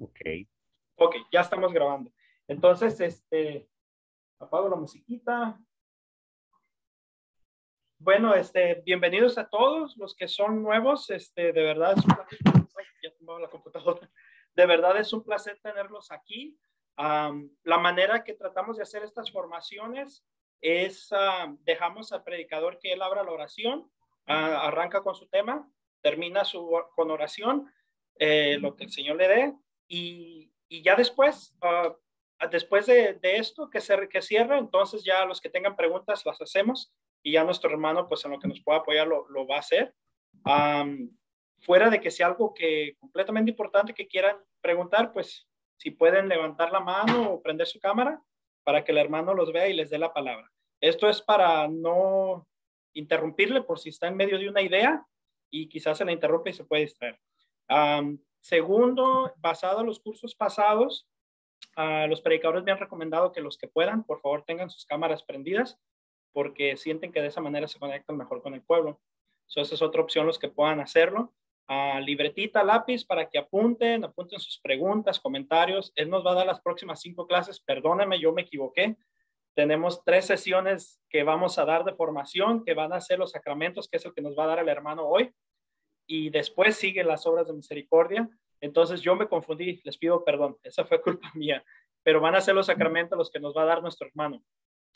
Ok. Ok, ya estamos grabando. Entonces, este, apago la musiquita. Bueno, este, bienvenidos a todos los que son nuevos. Este, de verdad es un placer. la computadora. De verdad es un placer tenerlos aquí. la manera que tratamos de hacer estas formaciones es dejamos al predicador que él abra la oración, ah, arranca con su tema, termina su, con oración, eh, lo que el Señor le dé, y, ya después, ah, después de, esto que, se, que cierra, entonces ya los que tengan preguntas las hacemos y ya nuestro hermano, pues en lo que nos pueda apoyar, lo, lo va a hacer. fuera de que sea algo que completamente importante que quieran preguntar, pues si pueden levantar la mano o prender su cámara para que el hermano los vea y les dé la palabra. Esto es para no interrumpirle por si está en medio de una idea y quizás se la interrumpe y se puede distraer. Segundo, basado en los cursos pasados, ah, los predicadores me han recomendado que los que puedan, por favor, tengan sus cámaras prendidas porque sienten que de esa manera se conectan mejor con el pueblo. eso es otra opción, los que puedan hacerlo. Ah, libretita, lápiz para que apunten, apunten sus preguntas, comentarios. Él nos va a dar las próximas cinco clases. Perdóneme, yo me equivoqué. Tenemos tres sesiones que vamos a dar de formación, que van a ser los sacramentos, que es el que nos va a dar el hermano hoy y después siguen las obras de misericordia. Entonces yo me confundí, les pido perdón, esa fue culpa mía, pero van a ser los sacramentos los que nos va a dar nuestro hermano.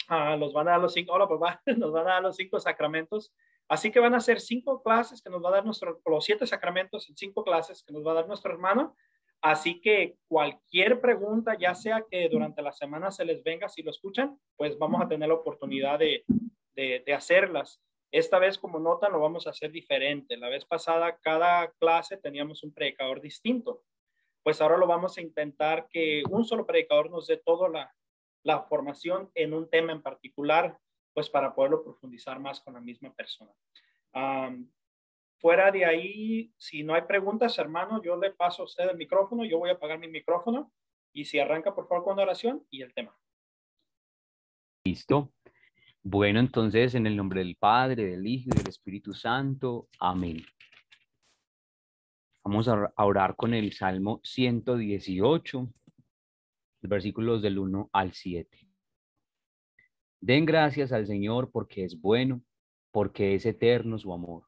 Ah, los van a dar los cinco, papá, nos van a dar los cinco sacramentos. Así que van a ser cinco clases que nos va a dar nuestro, los siete sacramentos en cinco clases que nos va a dar nuestro hermano. Así que cualquier pregunta, ya sea que durante la semana se les venga, si lo escuchan, pues vamos a tener la oportunidad de, de hacerlas. Esta vez, como notan, lo vamos a hacer diferente. La vez pasada, cada clase teníamos un predicador distinto. Pues ahora lo vamos a intentar que un solo predicador nos dé toda la, formación en un tema en particular, pues para poderlo profundizar más con la misma persona. fuera de ahí, si no hay preguntas, hermano, yo le paso a usted el micrófono, yo voy a apagar mi micrófono y si arranca, por favor, con oración y el tema. Listo. Bueno, entonces, en el nombre del Padre, del Hijo y del Espíritu Santo. Amén. Vamos a orar con el Salmo 118, versículos del 1 al 7. Den gracias al Señor porque es bueno, porque es eterno su amor.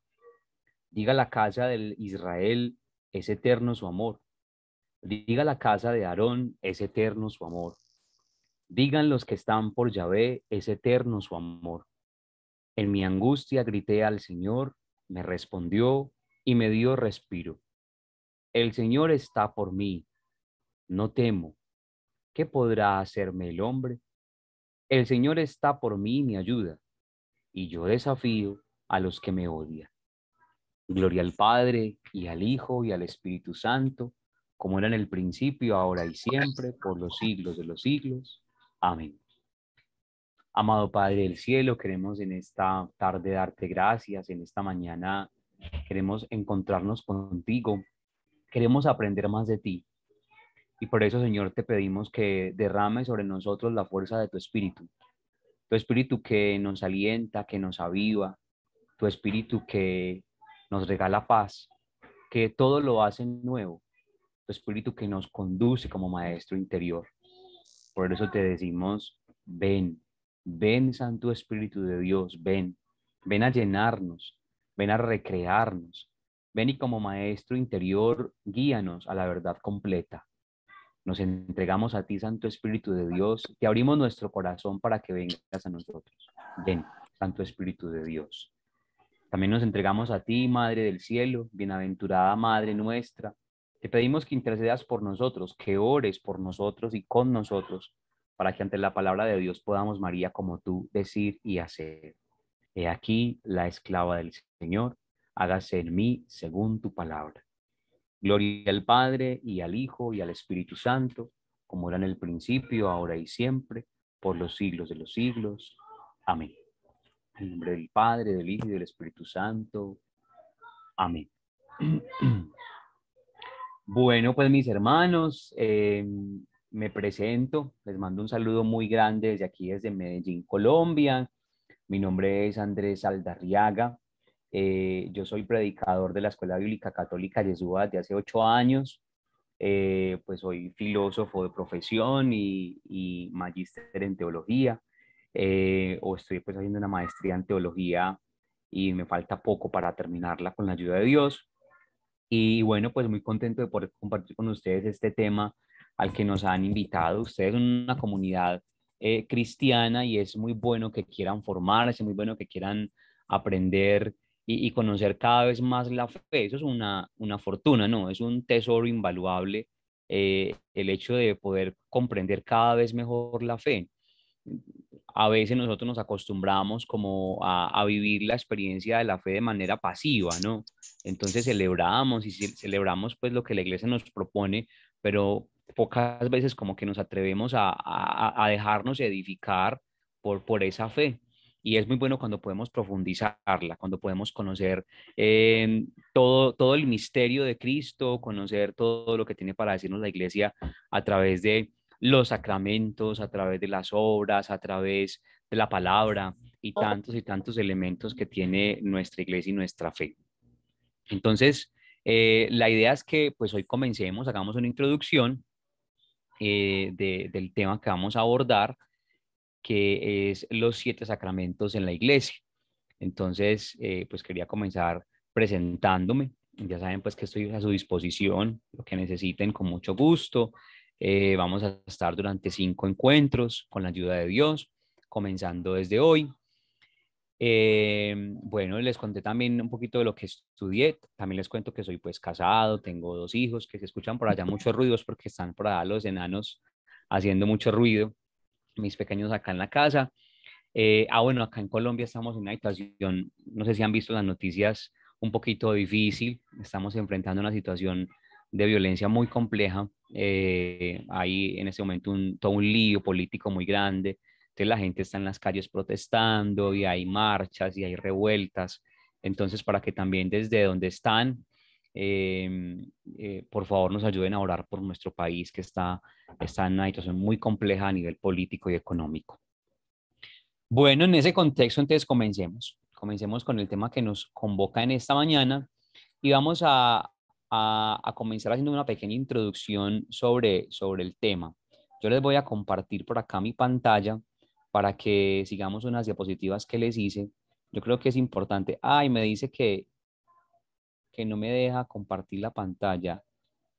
Diga la casa de Israel, es eterno su amor. Diga la casa de Aarón, es eterno su amor. Digan los que están por Yahvé, es eterno su amor. En mi angustia grité al Señor, me respondió y me dio respiro. El Señor está por mí, no temo. ¿Qué podrá hacerme el hombre? El Señor está por mí y me ayuda, y yo desafío a los que me odian. Gloria al Padre y al Hijo y al Espíritu Santo, como era en el principio, ahora y siempre, por los siglos de los siglos. Amén. Amado Padre del Cielo, queremos en esta tarde darte gracias, en esta mañana queremos encontrarnos contigo, queremos aprender más de ti. Y por eso, Señor, te pedimos que derrame sobre nosotros la fuerza de tu Espíritu. Tu Espíritu que nos alienta, que nos aviva, tu Espíritu que nos regala paz, que todo lo hace nuevo, tu Espíritu que nos conduce como Maestro interior. Por eso te decimos, ven, ven Santo Espíritu de Dios, ven, ven a llenarnos, ven a recrearnos, ven y como Maestro interior, guíanos a la verdad completa. Nos entregamos a ti, Santo Espíritu de Dios, te abrimos nuestro corazón para que vengas a nosotros. Ven, Santo Espíritu de Dios. También nos entregamos a ti, Madre del Cielo, bienaventurada Madre nuestra te pedimos que intercedas por nosotros, que ores por nosotros y con nosotros, para que ante la palabra de Dios podamos, María, como tú, decir y hacer. He aquí la esclava del Señor, hágase en mí según tu palabra. Gloria al Padre y al Hijo y al Espíritu Santo, como era en el principio, ahora y siempre, por los siglos de los siglos. Amén. En nombre del Padre, del Hijo y del Espíritu Santo. Amén. Bueno, pues mis hermanos, em, me presento, les mando un saludo muy grande desde aquí, desde Medellín, Colombia. Mi nombre es Andrés Aldarriaga. Eh, yo soy predicador de la Escuela Bíblica Católica Yeshua de hace ocho años. Eh, pues soy filósofo de profesión y, y magíster en teología. Eh, o estoy pues haciendo una maestría en teología y me falta poco para terminarla con la ayuda de Dios. Y bueno, pues muy contento de poder compartir con ustedes este tema al que nos han invitado. Ustedes son una comunidad eh, cristiana y es muy bueno que quieran formarse, muy bueno que quieran aprender y, conocer cada vez más la fe. Eso es una, una fortuna, ¿no? Es un tesoro invaluable eh, el hecho de poder comprender cada vez mejor la fe a veces nosotros nos acostumbramos como a, vivir la experiencia de la fe de manera pasiva, ¿no? Entonces celebramos y celebramos pues lo que la iglesia nos propone, pero pocas veces como que nos atrevemos a, dejarnos edificar por, esa fe. Y es muy bueno cuando podemos profundizarla, cuando podemos conocer eh, todo, todo el misterio de Cristo, conocer todo lo que tiene para decirnos la iglesia a través de, los sacramentos, a través de las obras, a través de la palabra y tantos y tantos elementos que tiene nuestra iglesia y nuestra fe. Entonces, eh, la idea es que pues hoy comencemos, hagamos una introducción eh, del tema que vamos a abordar, que es los siete sacramentos en la iglesia. Entonces, eh, pues quería comenzar presentándome. Ya saben pues que estoy a su disposición, lo que necesiten con mucho gusto. Eh, vamos a estar durante cinco encuentros con la ayuda de Dios, comenzando desde hoy. Eh, bueno, les conté también un poquito de lo que estudié. También les cuento que soy pues casado, tengo dos hijos, que se escuchan por allá muchos ruidos porque están por allá los enanos haciendo mucho ruido, mis pequeños acá en la casa. Eh, ah, bueno, acá en Colombia estamos en una situación, no sé si han visto las noticias, un poquito difícil. Estamos enfrentando una situación de violencia muy compleja eh, hay en ese momento un, todo un lío político muy grande, entonces la gente está en las calles protestando y hay marchas y hay revueltas, entonces para que también desde donde están, eh, eh, por favor nos ayuden a orar por nuestro país que está, está en una situación muy compleja a nivel político y económico. Bueno, en ese contexto entonces comencemos. Comencemos con el tema que nos convoca en esta mañana y vamos a, a, comenzar haciendo una pequeña introducción sobre, sobre el tema. Yo les voy a compartir por acá mi pantalla para que sigamos unas diapositivas que les hice. Yo creo que es importante. Ay, me dice que, que no me deja compartir la pantalla.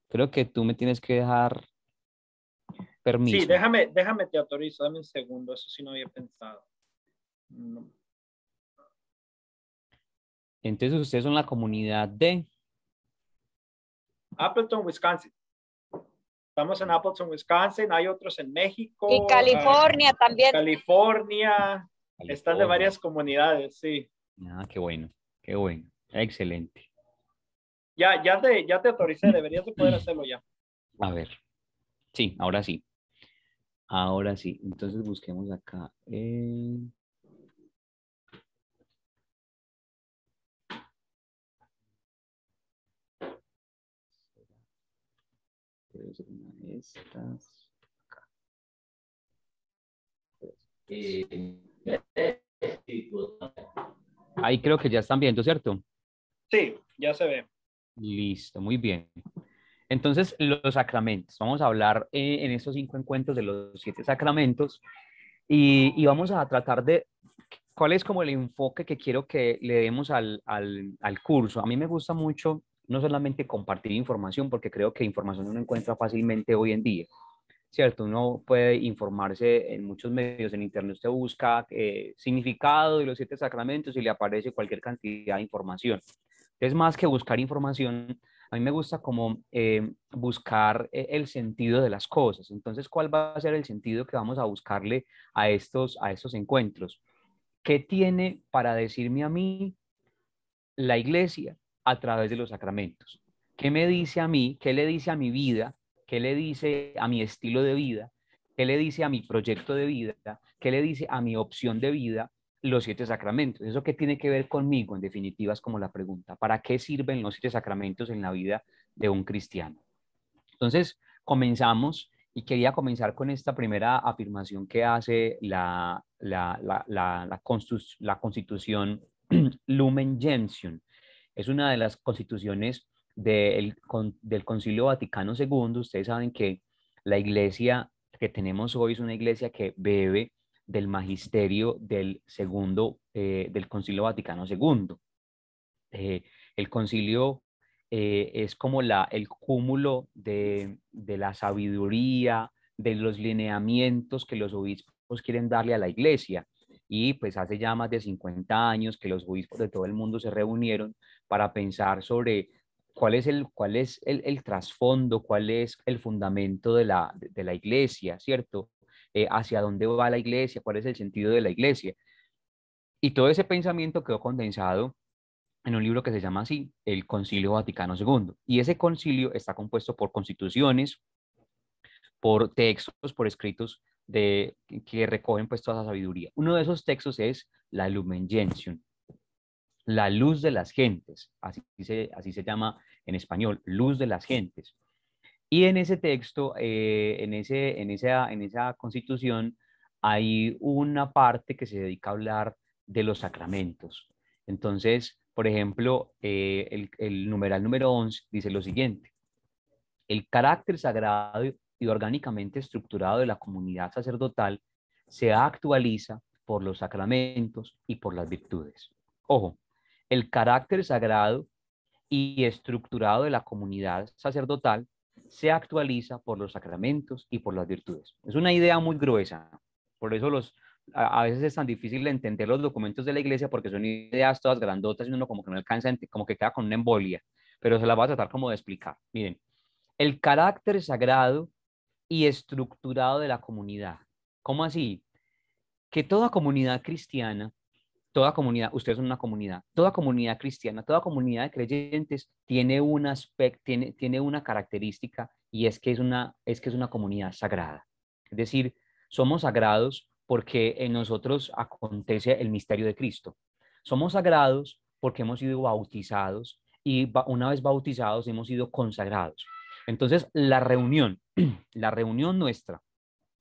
Creo que tú me tienes que dejar permiso. Sí, déjame, déjame, te autorizo, dame un segundo, eso sí no había pensado. Entonces ustedes son la comunidad de... Appleton, Wisconsin. Estamos en Appleton, Wisconsin, hay otros en México. Y California ah, también. California, están de varias comunidades, sí. Ah, qué bueno, qué bueno, excelente. Ya, ya te, ya te autoricé, deberías de poder hacerlo ya. A ver, sí, ahora sí. Ahora sí, entonces busquemos acá. Eh... Pues, Ahí creo que ya están viendo, ¿cierto? Sí, ya se ve. Listo, muy bien. Entonces, los sacramentos. Vamos a hablar eh, en estos cinco encuentros de los siete sacramentos y, y, vamos a tratar de cuál es como el enfoque que quiero que le demos al, al, al curso. A mí me gusta mucho no solamente compartir información, porque creo que información uno encuentra fácilmente hoy en día, ¿cierto? Uno puede informarse en muchos medios, en Internet usted busca eh, significado de los siete sacramentos y le aparece cualquier cantidad de información. Es más que buscar información, a mí me gusta como eh, buscar e-, el sentido de las cosas. Entonces, ¿cuál va a ser el sentido que vamos a buscarle a estos, a estos encuentros? ¿Qué tiene para decirme a mí la iglesia? a través de los sacramentos. ¿Qué me dice a mí? ¿Qué le dice a mi vida? ¿Qué le dice a mi estilo de vida? ¿Qué le dice a mi proyecto de vida? ¿Qué le dice a mi opción de vida? Los siete sacramentos. ¿Eso qué tiene que ver conmigo? En definitiva, es como la pregunta. ¿Para qué sirven los siete sacramentos en la vida de un cristiano? Entonces, comenzamos y quería comenzar con esta primera afirmación que hace la, la, la, constitución Lumen Gentium es una de las constituciones del, Concilio Vaticano II. Ustedes saben que la iglesia que tenemos hoy es una iglesia que bebe del magisterio del segundo, eh, Concilio Vaticano II. Eh, el concilio eh, es como el cúmulo de, la sabiduría, de los lineamientos que los obispos quieren darle a la iglesia y pues hace ya más de 50 años que los obispos de todo el mundo se reunieron para pensar sobre cuál es el, cuál es el, trasfondo, cuál es el fundamento de la, de la iglesia, ¿cierto? Eh, hacia dónde va la iglesia, cuál es el sentido de la iglesia. Y todo ese pensamiento quedó condensado en un libro que se llama así, el Concilio Vaticano II. Y ese concilio está compuesto por constituciones, por textos, por escritos de, que recogen pues toda esa sabiduría. Uno de esos textos es la Lumen Gentium, la luz de las gentes, así se, así se llama en español, luz de las gentes. Y en ese texto, eh, en, ese, en, esa, en esa constitución, hay una parte que se dedica a hablar de los sacramentos. Entonces, por ejemplo, eh, el, el numeral número 11 dice lo siguiente, el carácter sagrado y orgánicamente estructurado de la comunidad sacerdotal se actualiza por los sacramentos y por las virtudes. Ojo, el carácter sagrado y estructurado de la comunidad sacerdotal se actualiza por los sacramentos y por las virtudes. Es una idea muy gruesa, por eso los, a, veces es tan difícil entender los documentos de la iglesia porque son ideas todas grandotas y uno como que no alcanza, como que queda con una embolia, pero se la va a tratar como de explicar. Miren, el carácter sagrado y estructurado de la comunidad. ¿Cómo así? Que toda comunidad cristiana, toda comunidad, ustedes son una comunidad, toda comunidad cristiana, toda comunidad de creyentes tiene un aspecto, tiene, tiene una característica y es que es una, es que es una comunidad sagrada. Es decir, somos sagrados porque en nosotros acontece el misterio de Cristo. Somos sagrados porque hemos sido bautizados y una vez bautizados hemos sido consagrados. Entonces, la reunión, la reunión nuestra,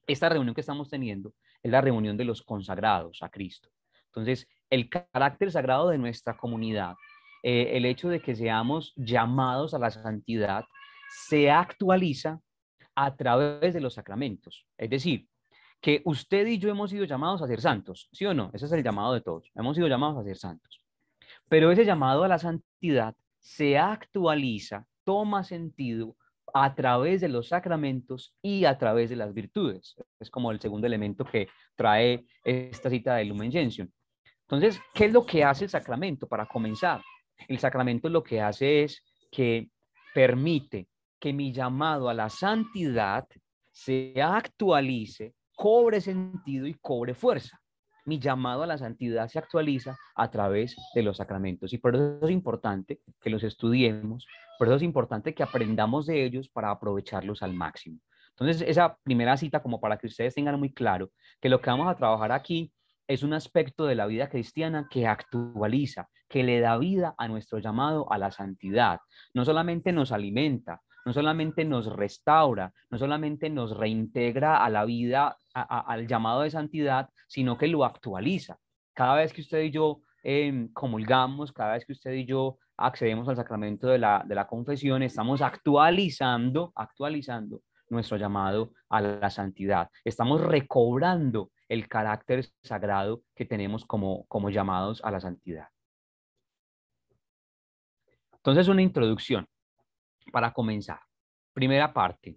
esta reunión que estamos teniendo es la reunión de los consagrados a Cristo. Entonces, el carácter sagrado de nuestra comunidad, eh, el hecho de que seamos llamados a la santidad, se actualiza a través de los sacramentos. Es decir, que usted y yo hemos sido llamados a ser santos, ¿sí o no? Ese es el llamado de todos. Hemos sido llamados a ser santos. Pero ese llamado a la santidad se actualiza, toma sentido a través de los sacramentos y a través de las virtudes. Es como el segundo elemento que trae esta cita de Lumen Gentium. Entonces, ¿qué es lo que hace el sacramento para comenzar? El sacramento lo que hace es que permite que mi llamado a la santidad se actualice, cobre sentido y cobre fuerza. Mi llamado a la santidad se actualiza a través de los sacramentos y por eso es importante que los estudiemos por eso es importante que aprendamos de ellos para aprovecharlos al máximo. Entonces, esa primera cita, como para que ustedes tengan muy claro que lo que vamos a trabajar aquí es un aspecto de la vida cristiana que actualiza, que le da vida a nuestro llamado a la santidad. No solamente nos alimenta, no solamente nos restaura, no solamente nos reintegra a la vida, al llamado de santidad, sino que lo actualiza. Cada vez que usted y yo em, comulgamos, cada vez que usted y yo accedemos al sacramento de la, confesión, estamos actualizando, actualizando nuestro llamado a la santidad. Estamos recobrando el carácter sagrado que tenemos como, como llamados a la santidad. Entonces, una introducción para comenzar. Primera parte.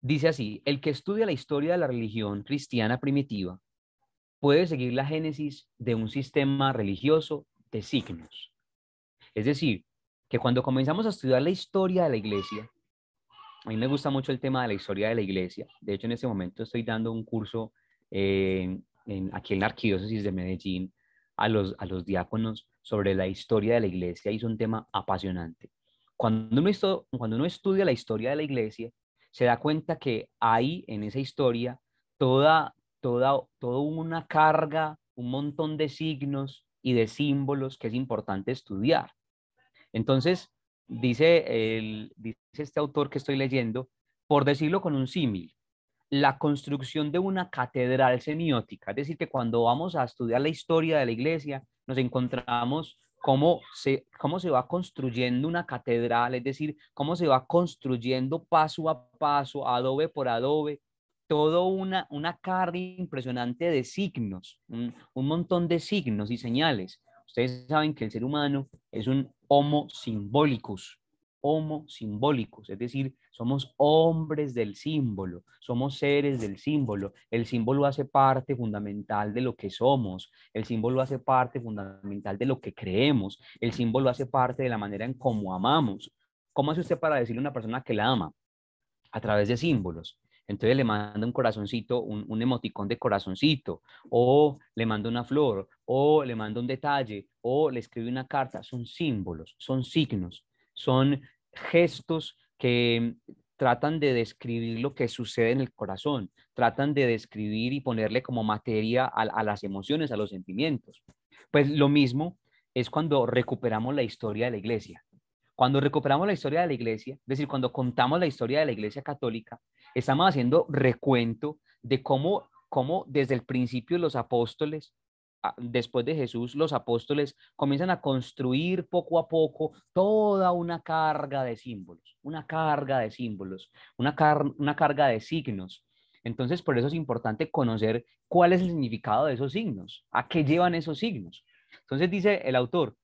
Dice así, el que estudia la historia de la religión cristiana primitiva puede seguir la génesis de un sistema religioso signos. Es decir, que cuando comenzamos a estudiar la historia de la iglesia, a mí me gusta mucho el tema de la historia de la iglesia. De hecho, en este momento estoy dando un curso eh, en, aquí en la Arquidiócesis de Medellín a los, a los diáconos sobre la historia de la iglesia y es un tema apasionante. Cuando uno, cuando uno estudia la historia de la iglesia, se da cuenta que hay en esa historia toda, toda, toda una carga, un montón de signos y de símbolos que es importante estudiar. Entonces, dice, el, dice este autor que estoy leyendo, por decirlo con un símil, la construcción de una catedral semiótica, es decir, que cuando vamos a estudiar la historia de la iglesia, nos encontramos cómo se, cómo se va construyendo una catedral, es decir, cómo se va construyendo paso a paso, adobe por adobe, todo una, una carga impresionante de signos, un, montón de signos y señales. Ustedes saben que el ser humano es un homo simbólicos homo simbólicos es decir, somos hombres del símbolo, somos seres del símbolo. El símbolo hace parte fundamental de lo que somos, el símbolo hace parte fundamental de lo que creemos, el símbolo hace parte de la manera en cómo amamos. ¿Cómo hace usted para decirle a una persona que la ama? A través de símbolos entonces le manda un corazoncito, un, emoticón de corazoncito, o le manda una flor, o le manda un detalle, o le escribe una carta. Son símbolos, son signos, son gestos que tratan de describir lo que sucede en el corazón, tratan de describir y ponerle como materia a, las emociones, a los sentimientos. Pues lo mismo es cuando recuperamos la historia de la iglesia. Cuando recuperamos la historia de la iglesia, es decir, cuando contamos la historia de la iglesia católica, estamos haciendo recuento de cómo, cómo desde el principio los apóstoles, ah, después de Jesús, los apóstoles comienzan a construir poco a poco toda una carga de símbolos, una carga de símbolos, una, una carga de signos. Entonces, por eso es importante conocer cuál es el significado de esos signos, a qué llevan esos signos. Entonces dice el autor,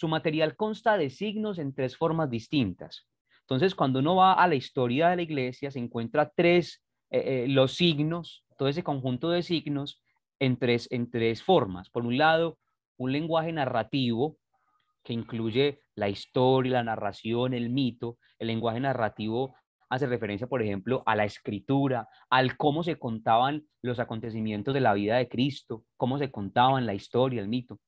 su material consta de signos en tres formas distintas. Entonces, cuando uno va a la historia de la iglesia, se encuentra tres, eh, eh, los signos, todo ese conjunto de signos en tres, en tres formas. Por un lado, un lenguaje narrativo que incluye la historia, la narración, el mito. El lenguaje narrativo hace referencia, por ejemplo, a la escritura, al cómo se contaban los acontecimientos de la vida de Cristo, cómo se contaban la historia, el mito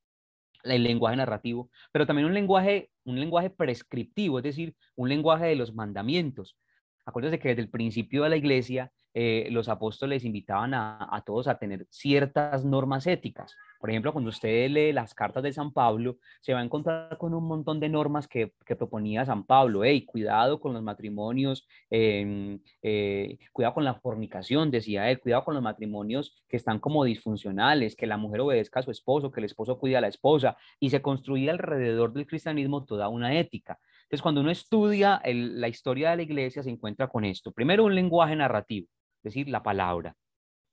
el lenguaje narrativo, pero también un lenguaje, un lenguaje prescriptivo, es decir, un lenguaje de los mandamientos. Acuérdense que desde el principio de la iglesia eh, los apóstoles invitaban a, todos a tener ciertas normas éticas. Por ejemplo, cuando usted lee las cartas de San Pablo, se va a encontrar con un montón de normas que, proponía San Pablo. cuidado con los matrimonios, em, eh, cuidado con la fornicación, decía él, cuidado con los matrimonios que están como disfuncionales, que la mujer obedezca a su esposo, que el esposo cuide a la esposa. Y se construía alrededor del cristianismo toda una ética. Entonces, cuando uno estudia la historia de la iglesia, se encuentra con esto. Primero, un lenguaje narrativo es decir, la palabra.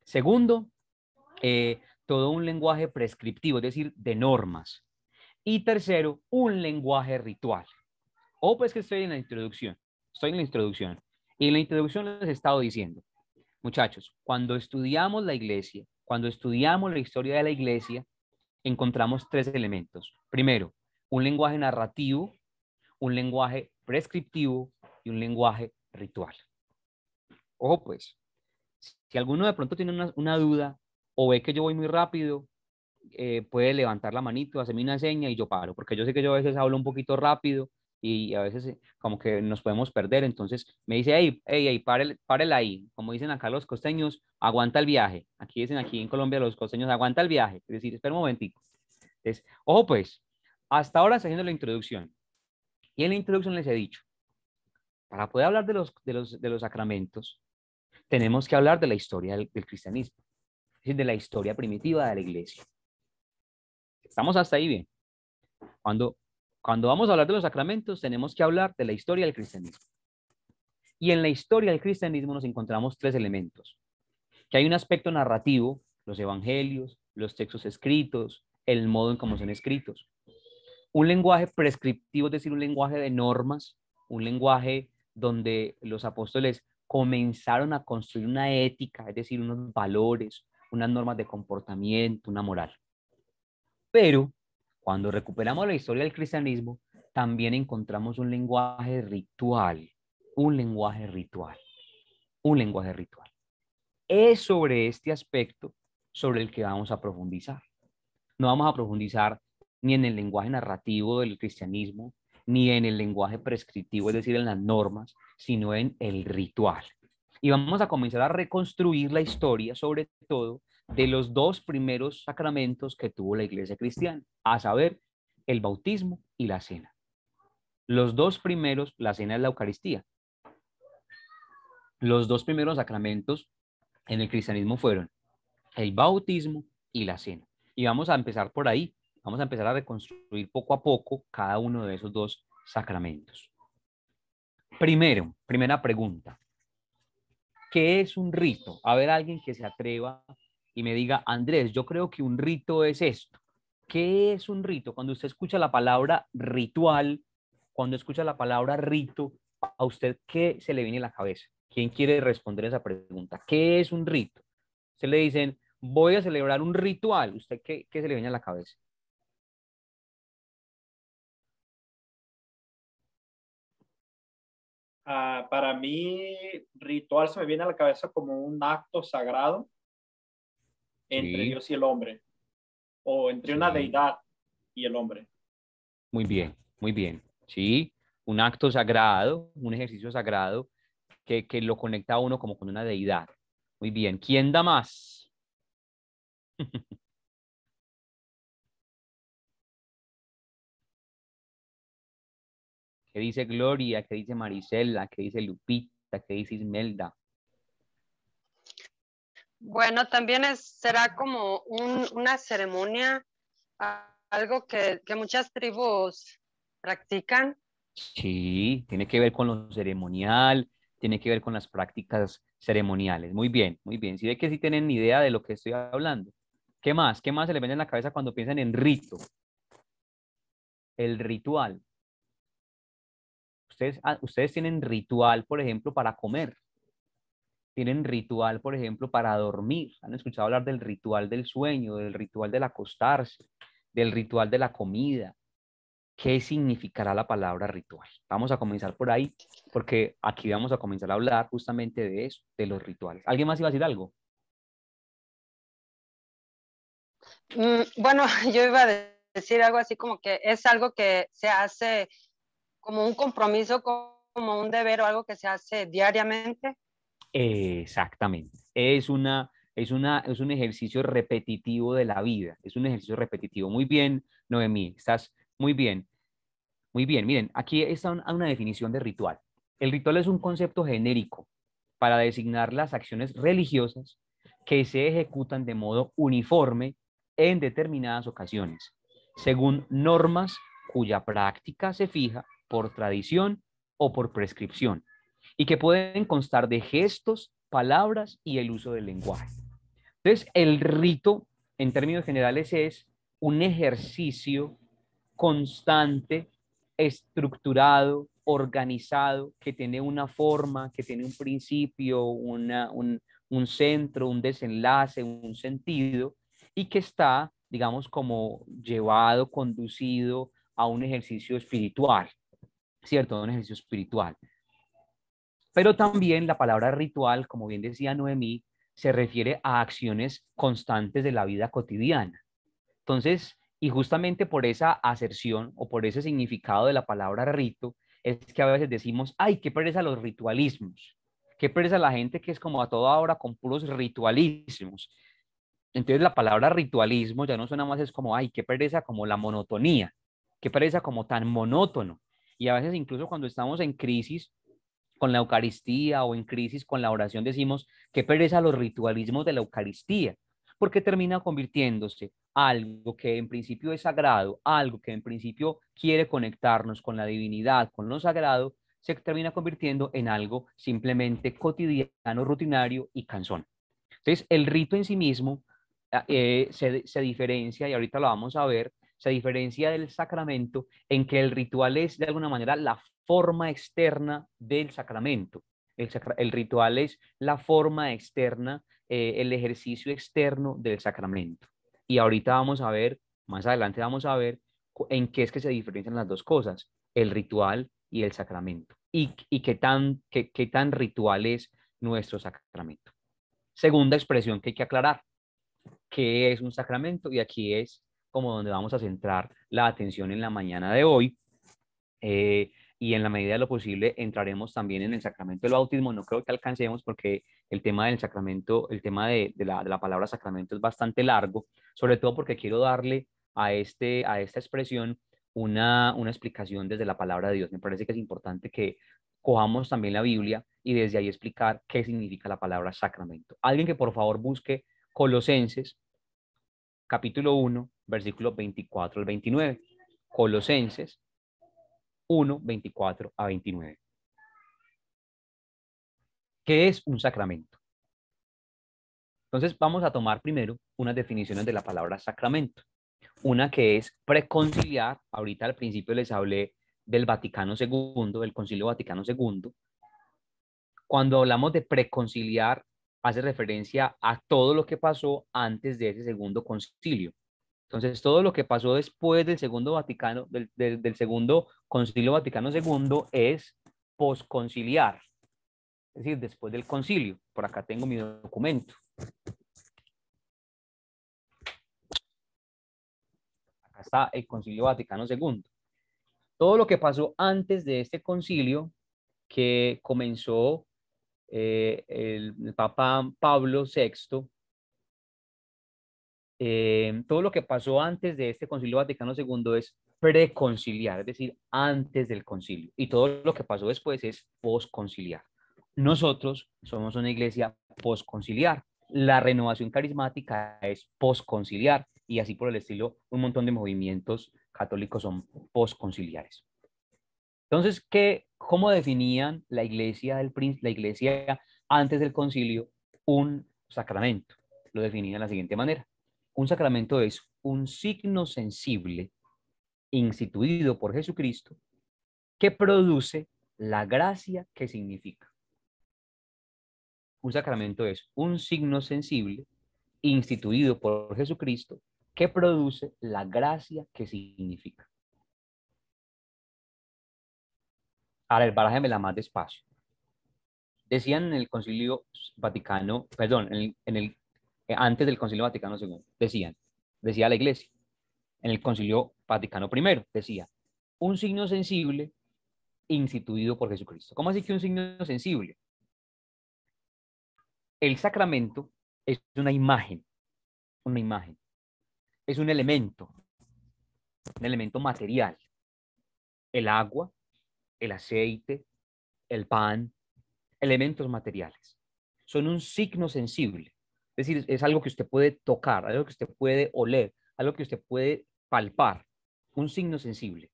Segundo, eh, todo un lenguaje prescriptivo, es decir, de normas. Y tercero, un lenguaje ritual. O pues que estoy en la introducción, estoy en la introducción. Y en la introducción les he estado diciendo, muchachos, cuando estudiamos la iglesia, cuando estudiamos la historia de la iglesia, encontramos tres elementos. Primero, un lenguaje narrativo, un lenguaje prescriptivo y un lenguaje ritual. Ojo pues, si alguno de pronto tiene una, duda o ve que yo voy muy rápido, eh, puede levantar la manito, hacerme una seña y yo paro, porque yo sé que yo a veces hablo un poquito rápido y a veces eh, como que nos podemos perder, entonces me dice, hey, hey, hey, pare ahí, como dicen acá los costeños, aguanta el viaje, aquí dicen aquí en Colombia los costeños, aguanta el viaje, es decir, espera un momentico. Entonces, ojo pues, hasta ahora haciendo la introducción y en la introducción les he dicho, para poder hablar de los, de los, de los sacramentos, tenemos que hablar de la historia del, cristianismo, es decir, de la historia primitiva de la iglesia. Estamos hasta ahí bien. Cuando, cuando vamos a hablar de los sacramentos, tenemos que hablar de la historia del cristianismo. Y en la historia del cristianismo nos encontramos tres elementos. Que hay un aspecto narrativo, los evangelios, los textos escritos, el modo en cómo son escritos. Un lenguaje prescriptivo, es decir, un lenguaje de normas, un lenguaje donde los apóstoles comenzaron a construir una ética, es decir, unos valores, unas normas de comportamiento, una moral. Pero cuando recuperamos la historia del cristianismo, también encontramos un lenguaje ritual, un lenguaje ritual, un lenguaje ritual. Es sobre este aspecto sobre el que vamos a profundizar. No vamos a profundizar ni en el lenguaje narrativo del cristianismo, ni en el lenguaje prescriptivo, es decir, en las normas, sino en el ritual. Y vamos a comenzar a reconstruir la historia, sobre todo, de los dos primeros sacramentos que tuvo la iglesia cristiana, a saber, el bautismo y la cena. Los dos primeros, la cena es la Eucaristía. Los dos primeros sacramentos en el cristianismo fueron el bautismo y la cena. Y vamos a empezar por ahí, vamos a empezar a reconstruir poco a poco cada uno de esos dos sacramentos. Primero, primera pregunta. ¿Qué es un rito? A ver, alguien que se atreva y me diga, Andrés, yo creo que un rito es esto. ¿Qué es un rito? Cuando usted escucha la palabra ritual, cuando escucha la palabra rito, ¿a usted qué se le viene a la cabeza? ¿Quién quiere responder esa pregunta? ¿Qué es un rito? Se le dicen, voy a celebrar un ritual. ¿Usted qué, qué se le viene a la cabeza? Ah, para mí, ritual se me viene a la cabeza como un acto sagrado entre Dios y el hombre, o entre una deidad y el hombre. Muy bien, muy bien. Sí, un acto sagrado, un ejercicio sagrado que, que lo conecta a uno como con una deidad. Muy bien, ¿quién da más? que dice Gloria, que dice Marisela, que dice Lupita, que dice Ismelda. Bueno, también es, será como una ceremonia, algo que, muchas tribus practican. Sí, tiene que ver con lo ceremonial, tiene que ver con las prácticas ceremoniales. Muy bien, muy bien. Si ve que sí tienen idea de lo que estoy hablando. ¿Qué más? ¿Qué más se les viene en la cabeza cuando piensan en rito? El ritual. Ah, ustedes, tienen ritual, por ejemplo, para comer. Tienen ritual, por ejemplo, para dormir. Han escuchado hablar del ritual del sueño, del ritual del acostarse, del ritual de la comida. ¿Qué significará la palabra ritual? Vamos a comenzar por ahí, porque aquí vamos a comenzar a hablar justamente de eso, de los rituales. ¿Alguien más iba a decir algo? Mm, bueno, yo iba a decir algo así como que es algo que se hace como un compromiso, como un deber o algo que se hace diariamente. Exactamente. Es, una, es, una, es un ejercicio repetitivo de la vida, es un ejercicio repetitivo. Muy bien, Noemí, estás muy bien. Muy bien, miren, aquí está una definición de ritual. El ritual es un concepto genérico para designar las acciones religiosas que se ejecutan de modo uniforme en determinadas ocasiones, según normas cuya práctica se fija por tradición o por prescripción, y que pueden constar de gestos, palabras y el uso del lenguaje. Entonces, el rito, en términos generales, es un ejercicio constante, estructurado, organizado, que tiene una forma, que tiene un principio, un centro, un desenlace, un sentido, y que está, digamos, como llevado, conducido a un ejercicio espiritual. ¿cierto? Un ejercicio espiritual. Pero también la palabra ritual, como bien decía Noemí, se refiere a acciones constantes de la vida cotidiana. Entonces, y justamente por esa aserción o por ese significado de la palabra rito, es que a veces decimos, ay, qué pereza los ritualismos, qué pereza la gente que es como a todo hora con puros ritualismos. Entonces la palabra ritualismo ya no suena más, es como, ay, qué pereza como la monotonía, qué pereza como tan monótono. Y a veces incluso cuando estamos en crisis con la Eucaristía o en crisis con la oración decimos que pereza los ritualismos de la Eucaristía, porque termina convirtiéndose algo que en principio es sagrado, algo que en principio quiere conectarnos con la divinidad, con lo sagrado, se termina convirtiendo en algo simplemente cotidiano, rutinario y cansón. Entonces, el rito en sí mismo eh, se, se diferencia, y ahorita lo vamos a ver, se diferencia del sacramento en que el ritual es de alguna manera la forma externa del sacramento. El, ritual es la forma externa, eh, el ejercicio externo del sacramento. Y ahorita vamos a ver, más adelante vamos a ver en qué es que se diferencian las dos cosas, el ritual y el sacramento, y, y qué, tan, qué, qué tan ritual es nuestro sacramento. Segunda expresión que hay que aclarar, qué es un sacramento, y aquí es como donde vamos a centrar la atención en la mañana de hoy. Eh, y en la medida de lo posible entraremos también en el sacramento del bautismo. No creo que alcancemos porque el tema del sacramento, el tema de, la, palabra sacramento es bastante largo, sobre todo porque quiero darle a, este, a esta expresión una, una explicación desde la palabra de Dios. Me parece que es importante que cojamos también la Biblia y desde ahí explicar qué significa la palabra sacramento. Alguien que por favor busque Colosenses capítulo 1, versículos 24 al 29. Colosenses 1, 24 a 29. ¿Qué es un sacramento? Entonces vamos a tomar primero unas definiciones de la palabra sacramento. Una que es preconciliar. Ahorita al principio les hablé del Vaticano II, del Concilio Vaticano II. Cuando hablamos de preconciliar, hace referencia a todo lo que pasó antes de ese segundo concilio. Entonces, todo lo que pasó después del segundo Vaticano, del, segundo Concilio Vaticano II es posconciliar, es decir, después del concilio. Por acá tengo mi documento. Acá está el Concilio Vaticano II. Todo lo que pasó antes de este concilio, que comenzó eh, el, el Papa Pablo VI eh, todo lo que pasó antes de este Concilio Vaticano II es preconciliar, es decir, antes del concilio. Y todo lo que pasó después es posconciliar. Nosotros somos una iglesia posconciliar. La renovación carismática es posconciliar y así por el estilo, un montón de movimientos católicos son posconciliares. Entonces, ¿qué, ¿cómo definían la iglesia, del, la iglesia antes del concilio un sacramento? Lo definían de la siguiente manera un sacramento es un signo sensible instituido por Jesucristo que produce la gracia que significa. Un sacramento es un signo sensible instituido por Jesucristo que produce la gracia que significa. Ahora, la más despacio. Decían en el Concilio Vaticano, perdón, en el eh, antes del Concilio Vaticano II, decían, decía la Iglesia, en el Concilio Vaticano I, decía, un signo sensible instituido por Jesucristo. ¿Cómo así que un signo sensible? El sacramento es una imagen, una imagen, es un elemento, un elemento material. El agua, el aceite, el pan, elementos materiales. Son un signo sensible. Es decir, es algo que usted puede tocar, algo que usted puede oler, algo que usted puede palpar, un signo sensible.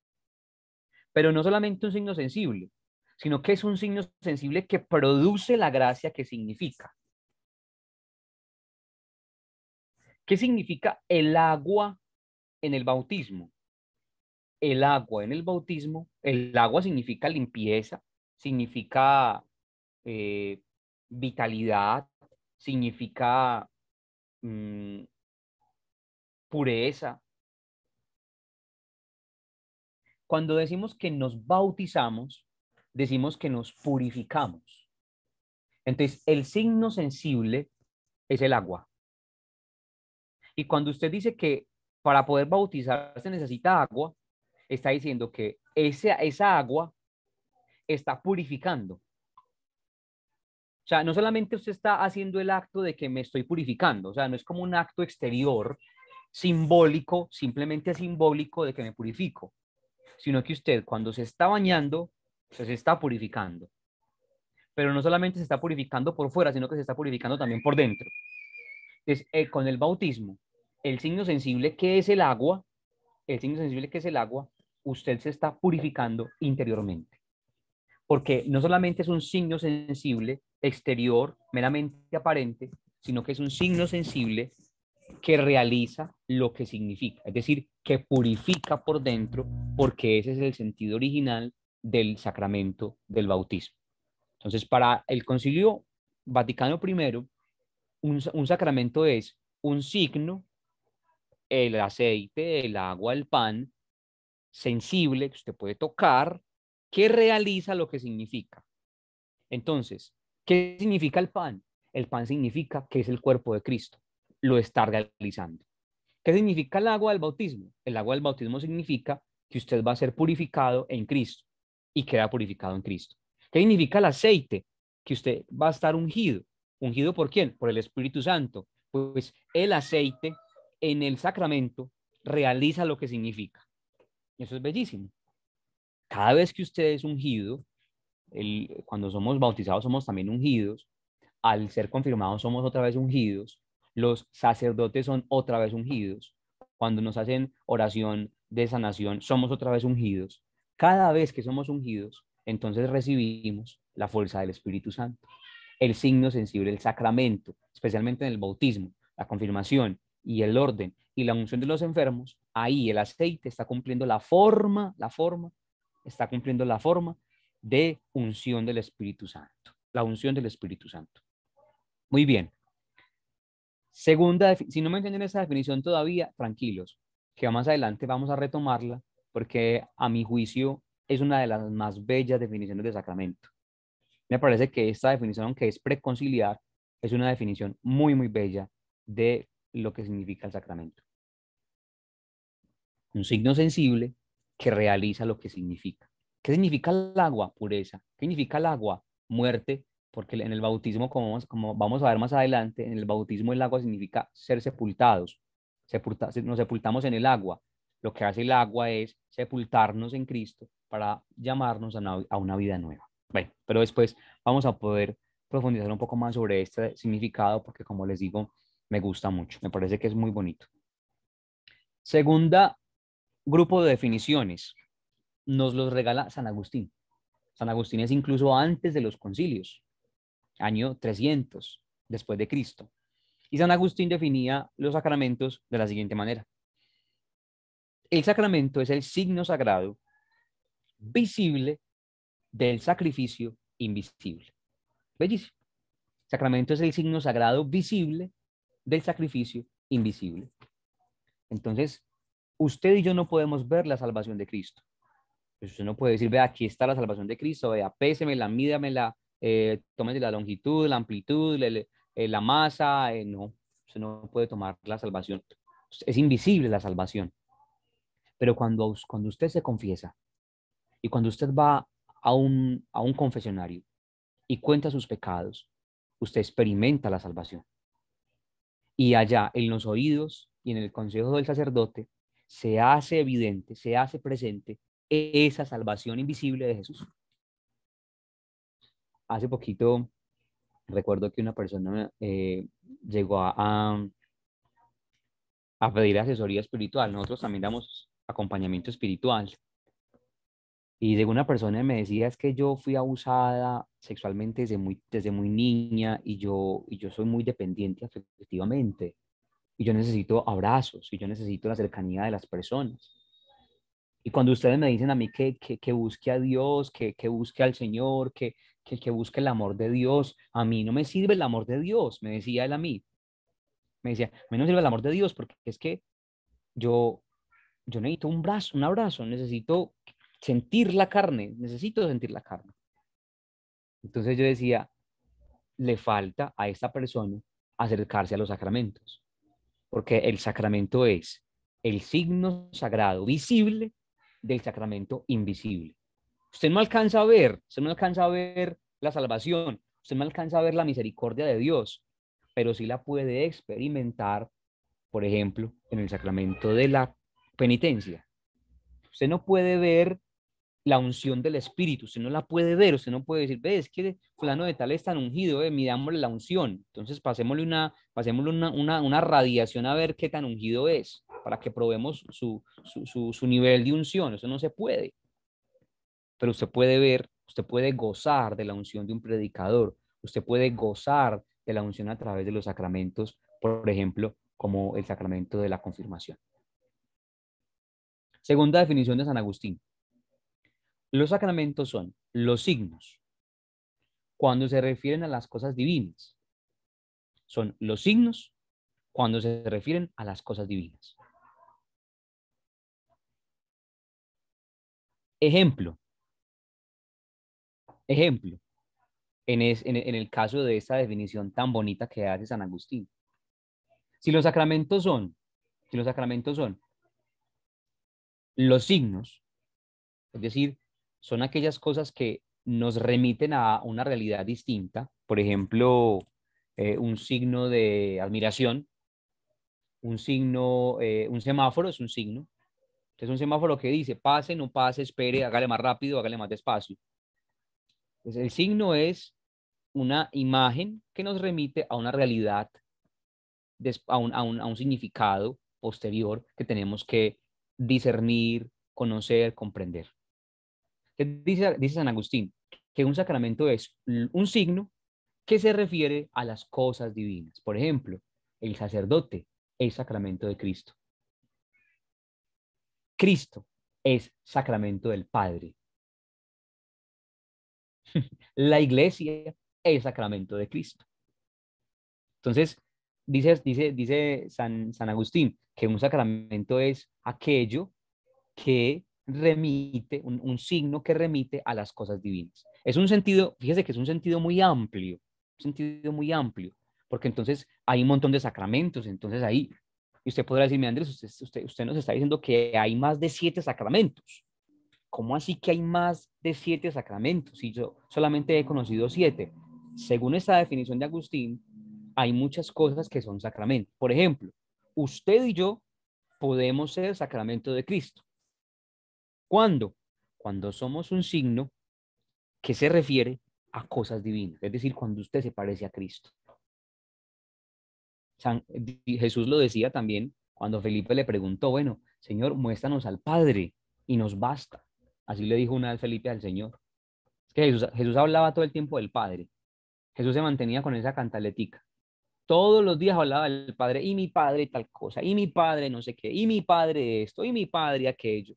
Pero no solamente un signo sensible, sino que es un signo sensible que produce la gracia que significa. ¿Qué significa el agua en el bautismo? El agua en el bautismo, el agua significa limpieza, significa eh, vitalidad, significa mm, pureza. Cuando decimos que nos bautizamos, decimos que nos purificamos. Entonces, el signo sensible es el agua. Y cuando usted dice que para poder bautizarse necesita agua, está diciendo que esa agua está purificando. O sea, no solamente usted está haciendo el acto de que me estoy purificando, o sea, no es como un acto exterior, simbólico, simplemente simbólico de que me purifico, sino que usted cuando se está bañando, se está purificando. Pero no solamente se está purificando por fuera, sino que se está purificando también por dentro. Entonces, eh, con el bautismo, el signo sensible que es el agua, el signo sensible que es el agua, usted se está purificando interiormente. Porque no solamente es un signo sensible exterior, meramente aparente, sino que es un signo sensible que realiza lo que significa, es decir, que purifica por dentro, porque ese es el sentido original del sacramento del bautismo. Entonces, para el concilio Vaticano I, un, un sacramento es un signo, el aceite, el agua, el pan, sensible, que usted puede tocar, que realiza lo que significa. Entonces, ¿Qué significa el pan? El pan significa que es el cuerpo de Cristo, lo está realizando. ¿Qué significa el agua del bautismo? El agua del bautismo significa que usted va a ser purificado en Cristo y queda purificado en Cristo. ¿Qué significa el aceite? Que usted va a estar ungido. ¿Ungido por quién? Por el Espíritu Santo. Pues el aceite en el sacramento realiza lo que significa. Eso es bellísimo. Cada vez que usted es ungido, cuando somos bautizados somos también ungidos, al ser confirmados somos otra vez ungidos, los sacerdotes son otra vez ungidos, cuando nos hacen oración de sanación somos otra vez ungidos. Cada vez que somos ungidos, entonces recibimos la fuerza del Espíritu Santo, el signo sensible, el sacramento, especialmente en el bautismo, la confirmación y el orden y la unción de los enfermos, ahí el aceite está cumpliendo la forma, la forma, está cumpliendo la forma de unción del Espíritu Santo, la unción del Espíritu Santo. Muy bien. Segunda, si no me entienden esa definición todavía, tranquilos, que más adelante vamos a retomarla, porque a mi juicio es una de las más bellas definiciones de sacramento. Me parece que esta definición, que es preconciliar, es una definición muy, muy bella de lo que significa el sacramento. Un signo sensible que realiza lo que significa. ¿Qué significa el agua? Pureza. ¿Qué significa el agua? Muerte. Porque en el bautismo, como vamos, a ver más adelante, en el bautismo el agua significa ser sepultados. nos sepultamos en el agua. Lo que hace el agua es sepultarnos en Cristo para llamarnos a una, a una vida nueva. Bueno, pero después vamos a poder profundizar un poco más sobre este significado porque, como les digo, me gusta mucho. Me parece que es muy bonito. Segunda grupo de definiciones nos los regala San Agustín. San Agustín es incluso antes de los concilios, año 300 después de Cristo. Y San Agustín definía los sacramentos de la siguiente manera. El sacramento es el signo sagrado visible del sacrificio invisible. Bellísimo. sacramento es el signo sagrado visible del sacrificio invisible. Entonces, usted y yo no podemos ver la salvación de Cristo pues usted no puede decir, vea, aquí está la salvación de Cristo, vea, mídame la eh, de la longitud, la amplitud, eh, la, masa, eh, no, usted no puede tomar la salvación. Es invisible la salvación. Pero cuando, usted se confiesa y cuando usted va a un, a un confesionario y cuenta sus pecados, usted experimenta la salvación. Y allá, en los oídos y en el consejo del sacerdote, se hace evidente, se hace presente esa salvación invisible de Jesús. Hace poquito recuerdo que una persona eh, llegó a, a, pedir asesoría espiritual. Nosotros también damos acompañamiento espiritual. Y llegó una persona y me decía, es que yo fui abusada sexualmente desde muy, desde muy niña y yo, y yo soy muy dependiente afectivamente. Y yo necesito abrazos y yo necesito la cercanía de las personas. Y cuando ustedes me dicen a mí que, que, que busque a Dios, que, que busque al Señor, que, que, que busque el amor de Dios, a mí no me sirve el amor de Dios, me decía él a mí. Me decía, a mí no sirve el amor de Dios porque es que yo, yo necesito un brazo, un abrazo, necesito sentir la carne, necesito sentir la carne. Entonces yo decía, le falta a esta persona acercarse a los sacramentos, porque el sacramento es el signo sagrado visible del sacramento invisible. Usted no alcanza a ver, usted no alcanza a ver la salvación, usted no alcanza a ver la misericordia de Dios, pero sí la puede experimentar, por ejemplo, en el sacramento de la penitencia. Usted no puede ver la unción del Espíritu. Usted no la puede ver, usted no puede decir, ve, es que fulano de tal es tan ungido, eh, midámosle la unción. Entonces pasémosle, una, pasémosle una, una, una, radiación a ver qué tan ungido es, para que probemos su, nivel de unción. Eso no se puede. Pero usted puede ver, usted puede gozar de la unción de un predicador, usted puede gozar de la unción a través de los sacramentos, por ejemplo, como el sacramento de la confirmación. Segunda definición de San Agustín. Los sacramentos son los signos. Cuando se refieren a las cosas divinas, son los signos cuando se refieren a las cosas divinas. Ejemplo. Ejemplo. En, el caso de esta definición tan bonita que hace San Agustín. Si los sacramentos son, si los sacramentos son los signos, es decir, son aquellas cosas que nos remiten a una realidad distinta, por ejemplo, eh, un signo de admiración, un signo, eh, un semáforo es un signo. es un semáforo que dice, pase, no pase, espere, hágale más rápido, hágale más despacio. Entonces, el signo es una imagen que nos remite a una realidad, a un significado posterior que tenemos que discernir, conocer, comprender. Dice, San Agustín que un sacramento es un signo que se refiere a las cosas divinas. Por ejemplo, el sacerdote es sacramento de Cristo. Cristo es sacramento del Padre. La iglesia es sacramento de Cristo. Entonces, dice, dice, dice San, San Agustín que un sacramento es aquello que remite, un, signo que remite a las cosas divinas. Es un sentido, fíjese que es un sentido muy amplio, un sentido muy amplio, porque entonces hay un montón de sacramentos, entonces ahí, y usted podrá decirme, Andrés, usted, nos está diciendo que hay más de siete sacramentos. ¿Cómo así que hay más de siete sacramentos? si yo solamente he conocido siete. Según esta definición de Agustín, hay muchas cosas que son sacramentos. Por ejemplo, usted y yo podemos ser sacramento de Cristo ¿Cuándo? Cuando somos un signo que se refiere a cosas divinas, es decir, cuando usted se parece a Cristo. Jesús lo decía también cuando Felipe le preguntó, bueno, Señor, muéstranos al Padre y nos basta. Así le dijo una vez Felipe al Señor. Es que Jesús, Jesús hablaba todo el tiempo del Padre. Jesús se mantenía con esa cantaletica. Todos los días hablaba del Padre y mi Padre tal cosa, y mi Padre no sé qué, y mi Padre esto, y mi Padre aquello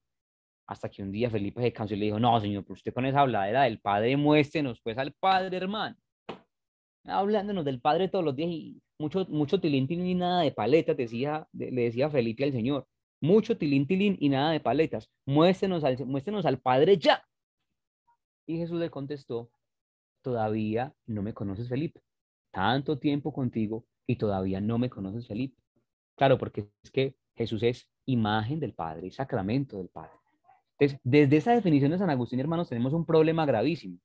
hasta que un día Felipe se cansó y le dijo, no, señor, pero usted con esa habladera del padre, muéstrenos pues al padre, hermano. Hablándonos del padre todos los días y mucho, mucho tilín, tilín y nada de paletas, decía, le decía Felipe al señor. Mucho tilín, tilín y nada de paletas. Muéstrenos al, muéstrenos al padre ya. Y Jesús le contestó, todavía no me conoces, Felipe. Tanto tiempo contigo y todavía no me conoces, Felipe. Claro, porque es que Jesús es imagen del Padre sacramento del Padre. Entonces, desde esa definición de San Agustín, hermanos, tenemos un problema gravísimo.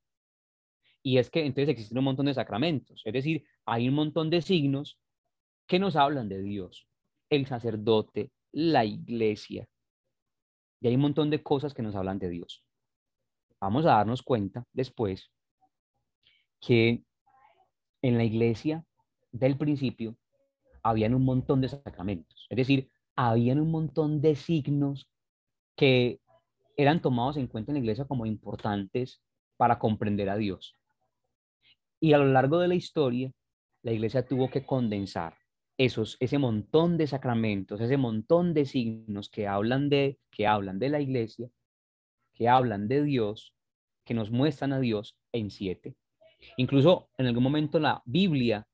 Y es que entonces existen un montón de sacramentos, es decir, hay un montón de signos que nos hablan de Dios, el sacerdote, la iglesia. Y hay un montón de cosas que nos hablan de Dios. Vamos a darnos cuenta después que en la iglesia del principio habían un montón de sacramentos, es decir, habían un montón de signos que eran tomados en cuenta en la iglesia como importantes para comprender a Dios. Y a lo largo de la historia, la iglesia tuvo que condensar esos, ese montón de sacramentos, ese montón de signos que hablan de, que hablan de la iglesia, que hablan de Dios, que nos muestran a Dios en siete. Incluso en algún momento la Biblia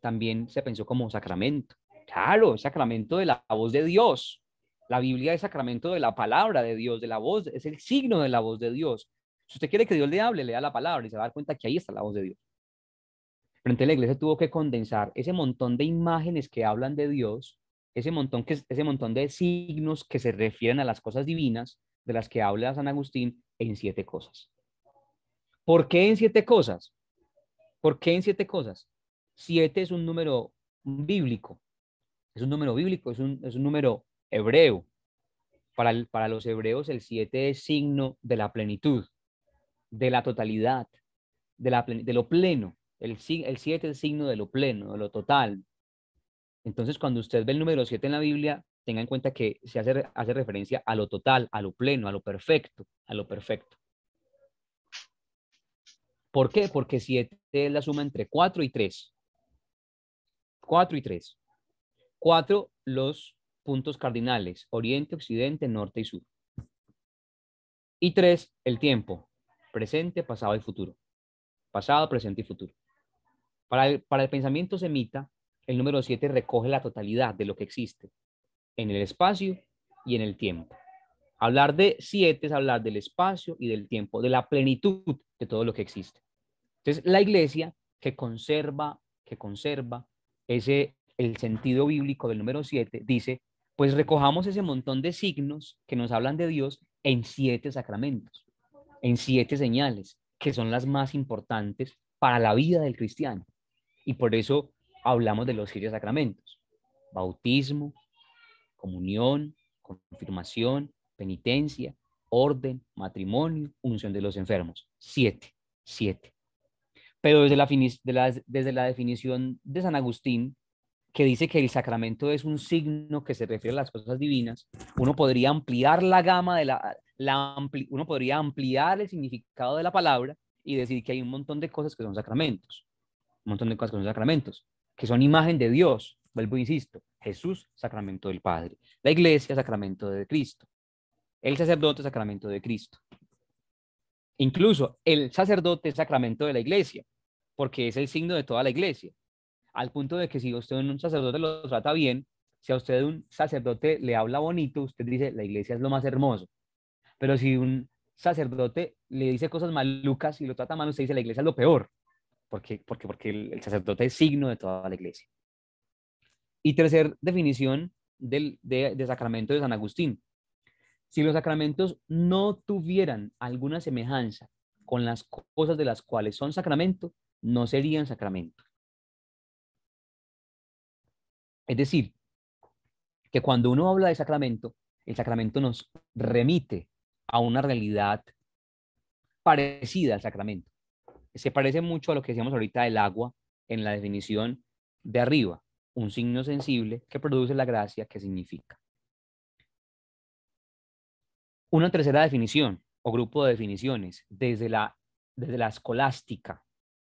también se pensó como sacramento. Claro, sacramento de la voz de Dios. La Biblia es sacramento de la palabra de Dios, de la voz, es el signo de la voz de Dios. Si usted quiere que Dios le hable, lea la palabra y se va a dar cuenta que ahí está la voz de Dios. frente a la iglesia tuvo que condensar ese montón de imágenes que hablan de Dios, ese montón, que, ese montón de signos que se refieren a las cosas divinas de las que habla San Agustín en siete cosas. ¿Por qué en siete cosas? ¿Por qué en siete cosas? Siete es un número bíblico. Es un número bíblico, es un número hebreo. Para, para los hebreos el 7 es signo de la plenitud, de la totalidad, de, la, de lo pleno. El 7 el es signo de lo pleno, de lo total. Entonces, cuando usted ve el número 7 en la Biblia, tenga en cuenta que se hace, hace referencia a lo total, a lo pleno, a lo perfecto, a lo perfecto. ¿Por qué? Porque 7 es la suma entre 4 y 3. 4 y 3. 4 los puntos cardinales, oriente, occidente, norte y sur. Y tres, el tiempo, presente, pasado y futuro. Pasado, presente y futuro. Para el, para el pensamiento semita, el número siete recoge la totalidad de lo que existe en el espacio y en el tiempo. Hablar de siete es hablar del espacio y del tiempo, de la plenitud de todo lo que existe. Entonces, la iglesia que conserva, que conserva ese, el sentido bíblico del número siete dice, pues recojamos ese montón de signos que nos hablan de Dios en siete sacramentos, en siete señales, que son las más importantes para la vida del cristiano. Y por eso hablamos de los siete sacramentos, bautismo, comunión, confirmación, penitencia, orden, matrimonio, unción de los enfermos. Siete, siete. Pero desde la, desde la definición de San Agustín, que dice que el sacramento es un signo que se refiere a las cosas divinas, uno podría ampliar la gama de la, la uno podría ampliar el significado de la palabra y decir que hay un montón de cosas que son sacramentos, un montón de cosas que son sacramentos, que son imagen de Dios, vuelvo e insisto, Jesús, sacramento del Padre, la iglesia, sacramento de Cristo, el sacerdote, sacramento de Cristo. Incluso el sacerdote sacramento de la iglesia, porque es el signo de toda la iglesia al punto de que si usted un sacerdote lo trata bien, si a usted un sacerdote le habla bonito, usted dice, la iglesia es lo más hermoso. Pero si un sacerdote le dice cosas malucas y lo trata mal, usted dice, la iglesia es lo peor. ¿Por qué? Porque, porque el sacerdote es signo de toda la iglesia. Y tercer definición del, sacramento de San Agustín. Si los sacramentos no tuvieran alguna semejanza con las cosas de las cuales son sacramento, no serían sacramentos. Es decir, que cuando uno habla de sacramento, el sacramento nos remite a una realidad parecida al sacramento. Se parece mucho a lo que decíamos ahorita del agua en la definición de arriba, un signo sensible que produce la gracia que significa. Una tercera definición o grupo de definiciones desde la, desde la escolástica.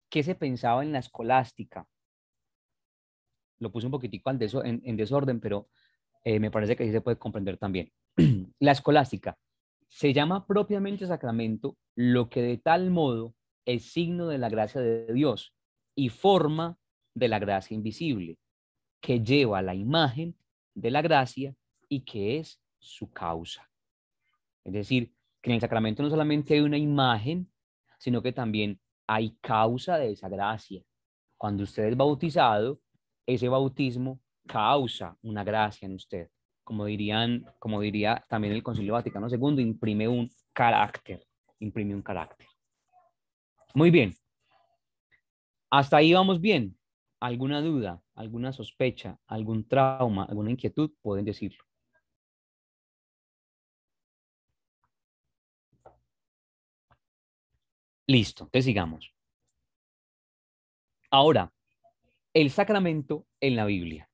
¿Qué se pensaba en la escolástica? lo puse un poquitico en, en, desorden, pero eh, me parece que sí se puede comprender también. la escolástica se llama propiamente sacramento lo que de tal modo es signo de la gracia de Dios y forma de la gracia invisible, que lleva la imagen de la gracia y que es su causa. Es decir, que en el sacramento no solamente hay una imagen, sino que también hay causa de esa gracia. Cuando usted es bautizado, ese bautismo causa una gracia en usted. Como, dirían, como diría también el Concilio Vaticano II, imprime un carácter, imprime un carácter. Muy bien. Hasta ahí vamos bien. ¿Alguna duda, alguna sospecha, algún trauma, alguna inquietud? Pueden decirlo. Listo, Te sigamos. Ahora, el sacramento en la Biblia.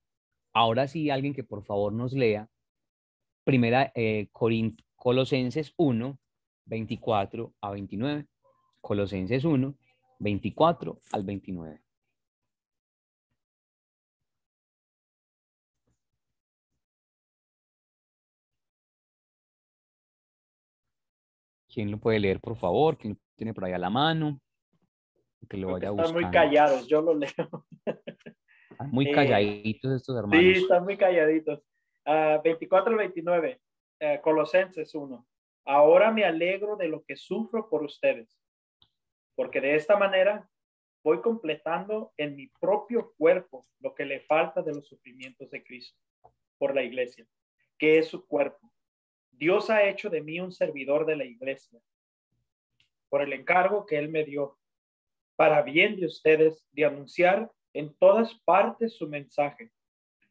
Ahora sí, alguien que por favor nos lea Primera eh, Colosenses 1, 24 a 29. Colosenses 1, 24 al 29. ¿Quién lo puede leer, por favor? ¿Quién lo tiene por ahí a la mano? que lo vaya buscar. Están muy callados, yo lo leo. muy eh, calladitos estos hermanos. Sí, están muy calladitos. 24 al 29, Colosenses 1. Ahora me alegro de lo que sufro por ustedes, porque de esta manera voy completando en mi propio cuerpo lo que le falta de los sufrimientos de Cristo por la iglesia, que es su cuerpo. Dios ha hecho de mí un servidor de la iglesia por el encargo que Él me dio para bien de ustedes de anunciar en todas partes su mensaje,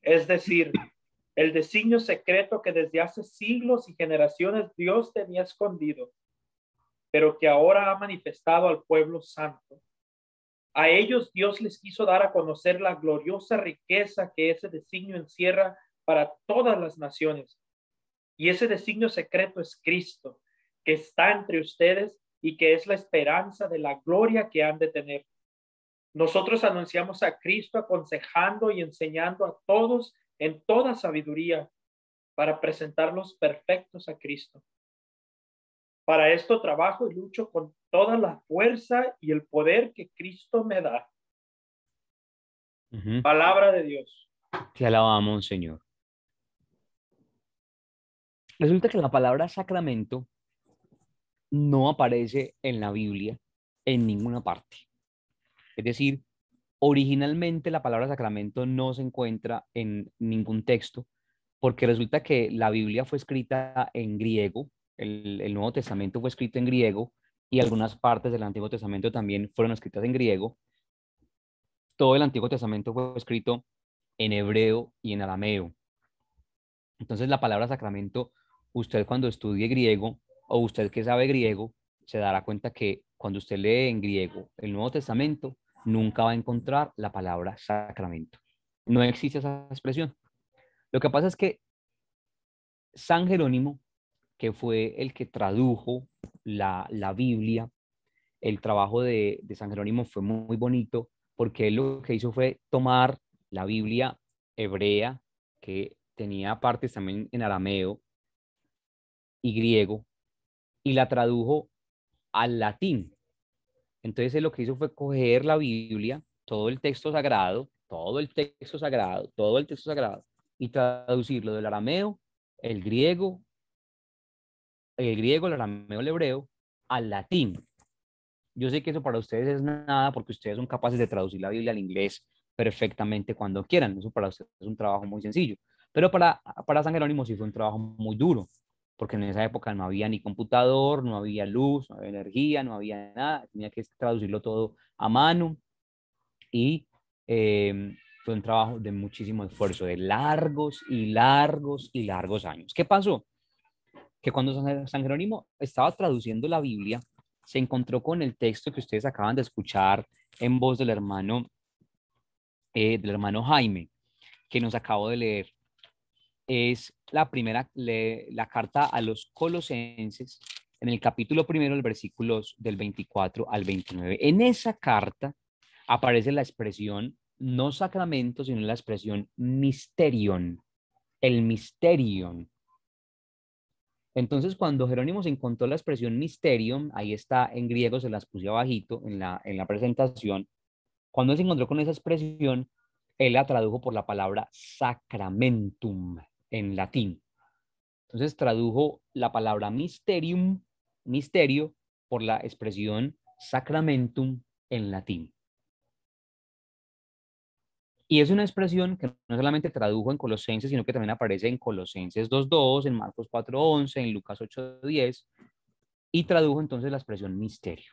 es decir, el designio secreto que desde hace siglos y generaciones Dios tenía escondido, pero que ahora ha manifestado al pueblo santo. A ellos Dios les quiso dar a conocer la gloriosa riqueza que ese designio encierra para todas las naciones. Y ese designio secreto es Cristo, que está entre ustedes y que es la esperanza de la gloria que han de tener. Nosotros anunciamos a Cristo aconsejando y enseñando a todos en toda sabiduría para presentarlos perfectos a Cristo. Para esto trabajo y lucho con toda la fuerza y el poder que Cristo me da. Palabra de Dios. Te alabamos, Señor. Resulta que la palabra sacramento no aparece en la Biblia en ninguna parte. Es decir, originalmente la palabra sacramento no se encuentra en ningún texto, porque resulta que la Biblia fue escrita en griego, el, Nuevo Testamento fue escrito en griego y algunas partes del Antiguo Testamento también fueron escritas en griego. Todo el Antiguo Testamento fue escrito en hebreo y en arameo. Entonces la palabra sacramento, usted cuando estudie griego, o usted que sabe griego, se dará cuenta que cuando usted lee en griego el Nuevo Testamento, nunca va a encontrar la palabra sacramento. No existe esa expresión. Lo que pasa es que San Jerónimo, que fue el que tradujo la, la Biblia, el trabajo de, San Jerónimo fue muy bonito porque lo que hizo fue tomar la Biblia hebrea, que tenía partes también en arameo y griego, y la tradujo al latín. Entonces lo que hizo fue coger la Biblia, todo el texto sagrado, todo el texto sagrado, todo el texto sagrado, y traducirlo del arameo, el griego, el griego, el arameo, el hebreo, al latín. Yo sé que eso para ustedes es nada porque ustedes son capaces de traducir la Biblia al inglés perfectamente cuando quieran. Eso para ustedes es un trabajo muy sencillo. Pero para, para San Jerónimo sí fue un trabajo muy duro porque en esa época no había ni computador, no había luz, no había energía, no había nada, tenía que traducirlo todo a mano y em, fue un trabajo de muchísimo esfuerzo, de largos y largos y largos años. ¿Qué pasó? Que cuando San Jerónimo estaba traduciendo la Biblia, se encontró con el texto que ustedes acaban de escuchar en voz del hermano, eh, del hermano Jaime, que nos acabó de leer es la primera, la carta a los colosenses en el capítulo primero, el versículos del 24 al 29. En esa carta aparece la expresión no sacramento, sino la expresión mysterion el mysterion Entonces, cuando Jerónimo se encontró la expresión mysterion ahí está en griego, se las puse abajito en la, en la presentación, cuando se encontró con esa expresión, él la tradujo por la palabra sacramentum en latín. Entonces tradujo la palabra mysterium, misterio, por la expresión sacramentum en latín. Y es una expresión que no solamente tradujo en Colosenses, sino que también aparece en Colosenses 2.2, en Marcos 4.11, en Lucas 8.10, y tradujo entonces la expresión misterio.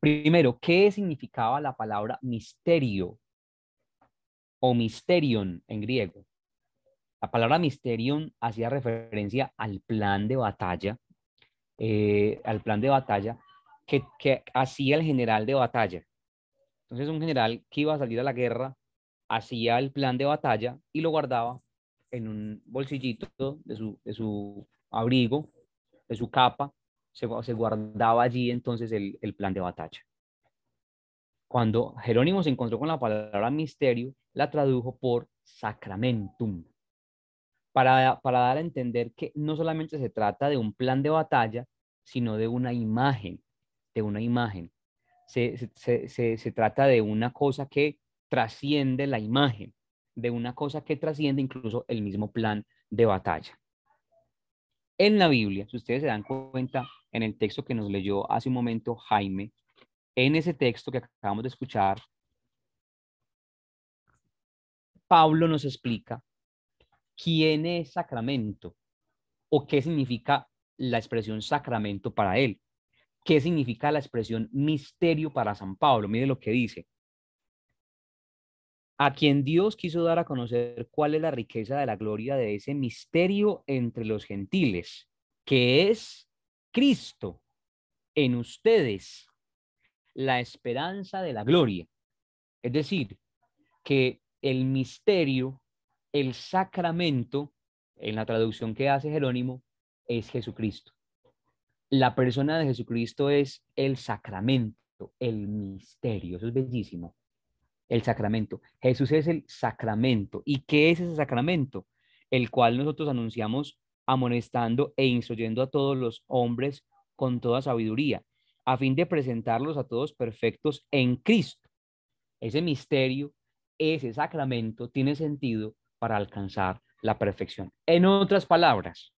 Primero, ¿qué significaba la palabra misterio o mysterion en griego? La palabra Mysterium hacía referencia al plan de batalla, eh, al plan de batalla que, hacía el general de batalla. Entonces un general que iba a salir a la guerra hacía el plan de batalla y lo guardaba en un bolsillito de su, abrigo, de su capa, se, guardaba allí entonces el, el, plan de batalla. Cuando Jerónimo se encontró con la palabra misterio, la tradujo por sacramentum, para, dar a entender que no solamente se trata de un plan de batalla, sino de una imagen, de una imagen. Se, se, se, se, trata de una cosa que trasciende la imagen, de una cosa que trasciende incluso el mismo plan de batalla. En la Biblia, si ustedes se dan cuenta, en el texto que nos leyó hace un momento Jaime, en ese texto que acabamos de escuchar, Pablo nos explica quién es Sacramento o qué significa la expresión sacramento para él, qué significa la expresión misterio para San Pablo. Mire lo que dice. A quien Dios quiso dar a conocer cuál es la riqueza de la gloria de ese misterio entre los gentiles, que es Cristo en ustedes, la esperanza de la gloria. Es decir, que el misterio el sacramento, en la traducción que hace Jerónimo, es Jesucristo. La persona de Jesucristo es el sacramento, el misterio, eso es bellísimo. El sacramento. Jesús es el sacramento. ¿Y qué es ese sacramento? El cual nosotros anunciamos amonestando e instruyendo a todos los hombres con toda sabiduría, a fin de presentarlos a todos perfectos en Cristo. Ese misterio, ese sacramento tiene sentido para alcanzar la perfección. En otras palabras,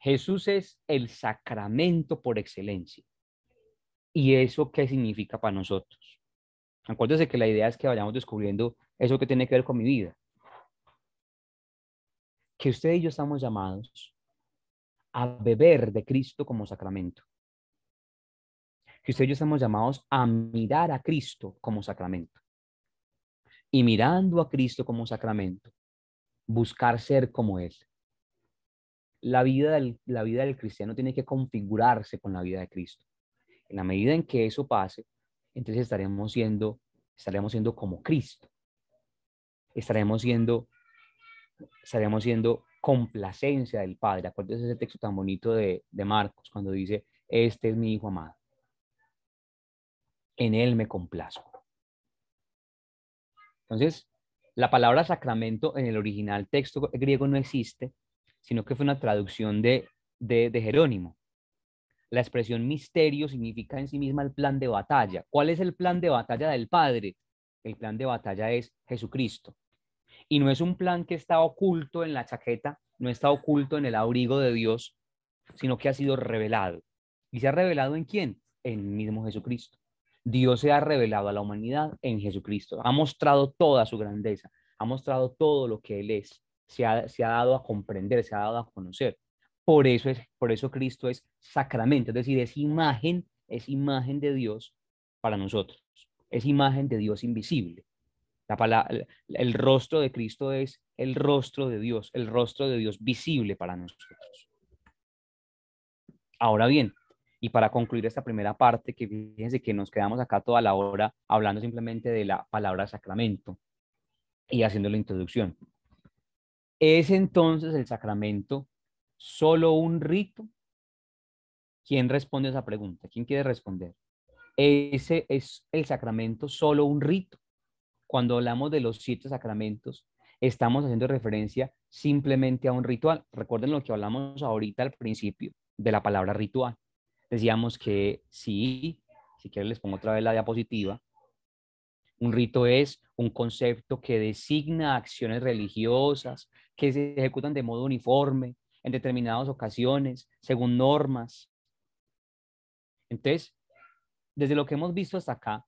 Jesús es el sacramento por excelencia. ¿Y eso qué significa para nosotros? Acuérdense que la idea es que vayamos descubriendo eso que tiene que ver con mi vida. Que usted y yo estamos llamados a beber de Cristo como sacramento. Que usted y yo estamos llamados a mirar a Cristo como sacramento y mirando a Cristo como sacramento, buscar ser como Él. La vida, del, la vida del cristiano tiene que configurarse con la vida de Cristo. En la medida en que eso pase, entonces estaremos siendo, estaremos siendo como Cristo. Estaremos siendo, siendo complacencia del Padre. Acuérdense ese texto tan bonito de, de Marcos cuando dice, este es mi Hijo amado. En Él me complazco. Entonces, la palabra sacramento en el original texto griego no existe, sino que fue una traducción de, de, Jerónimo. La expresión misterio significa en sí misma el plan de batalla. ¿Cuál es el plan de batalla del Padre? El plan de batalla es Jesucristo. Y no es un plan que está oculto en la chaqueta, no está oculto en el abrigo de Dios, sino que ha sido revelado. ¿Y se ha revelado en quién? En el mismo Jesucristo. Dios se ha revelado a la humanidad en Jesucristo, ha mostrado toda su grandeza, ha mostrado todo lo que Él es, se ha, dado a comprender, se ha dado a conocer. Por eso, es, por eso Cristo es sacramento, es decir, es imagen, es imagen de Dios para nosotros, es imagen de Dios invisible. La palabra, el rostro de Cristo es el rostro de Dios, el rostro de Dios visible para nosotros. Ahora bien, y para concluir esta primera parte, que fíjense que nos quedamos acá toda la hora hablando simplemente de la palabra sacramento y haciendo la introducción. ¿Es entonces el sacramento solo un rito? ¿Quién responde a esa pregunta? ¿Quién quiere responder? ¿Ese es el sacramento solo un rito? Cuando hablamos de los siete sacramentos, estamos haciendo referencia simplemente a un ritual. Recuerden lo que hablamos ahorita al principio de la palabra ritual decíamos que sí, si quieren les pongo otra vez la diapositiva, un rito es un concepto que designa acciones religiosas que se ejecutan de modo uniforme en determinadas ocasiones, según normas. Entonces, desde lo que hemos visto hasta acá,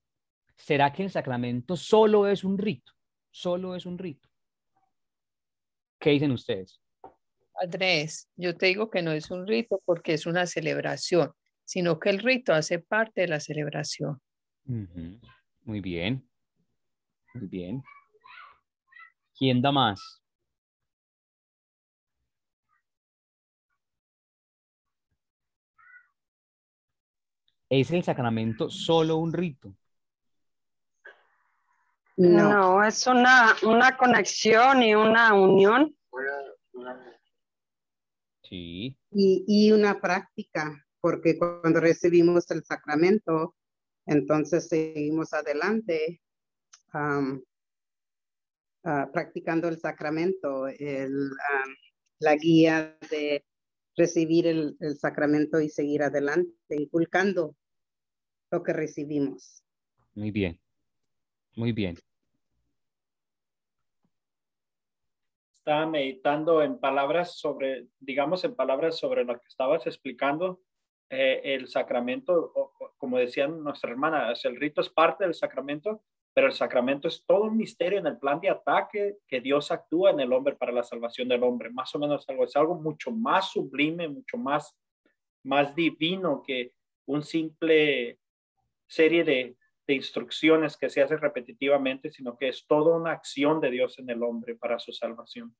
¿será que el sacramento solo es un rito? Solo es un rito. ¿Qué dicen ustedes? Andrés, yo te digo que no es un rito porque es una celebración sino que el rito hace parte de la celebración. Muy bien. Muy bien. ¿Quién da más? ¿Es el sacramento solo un rito? No, es una, conexión y una unión. Sí. Y, y una práctica porque cuando recibimos el sacramento, entonces seguimos adelante ah, practicando el sacramento, la guía de recibir el, el, sacramento y seguir adelante, inculcando lo que recibimos. Muy bien, muy bien. Estaba meditando en palabras sobre, digamos, en palabras sobre lo que estabas explicando eh, el sacramento, como decían nuestra hermana, el rito es parte del sacramento, pero el sacramento es todo un misterio en el plan de ataque que Dios actúa en el hombre para la salvación del hombre. Más o menos algo, es algo mucho más sublime, mucho más, más divino que un simple serie de, instrucciones que se hace repetitivamente, sino que es toda una acción de Dios en el hombre para su salvación.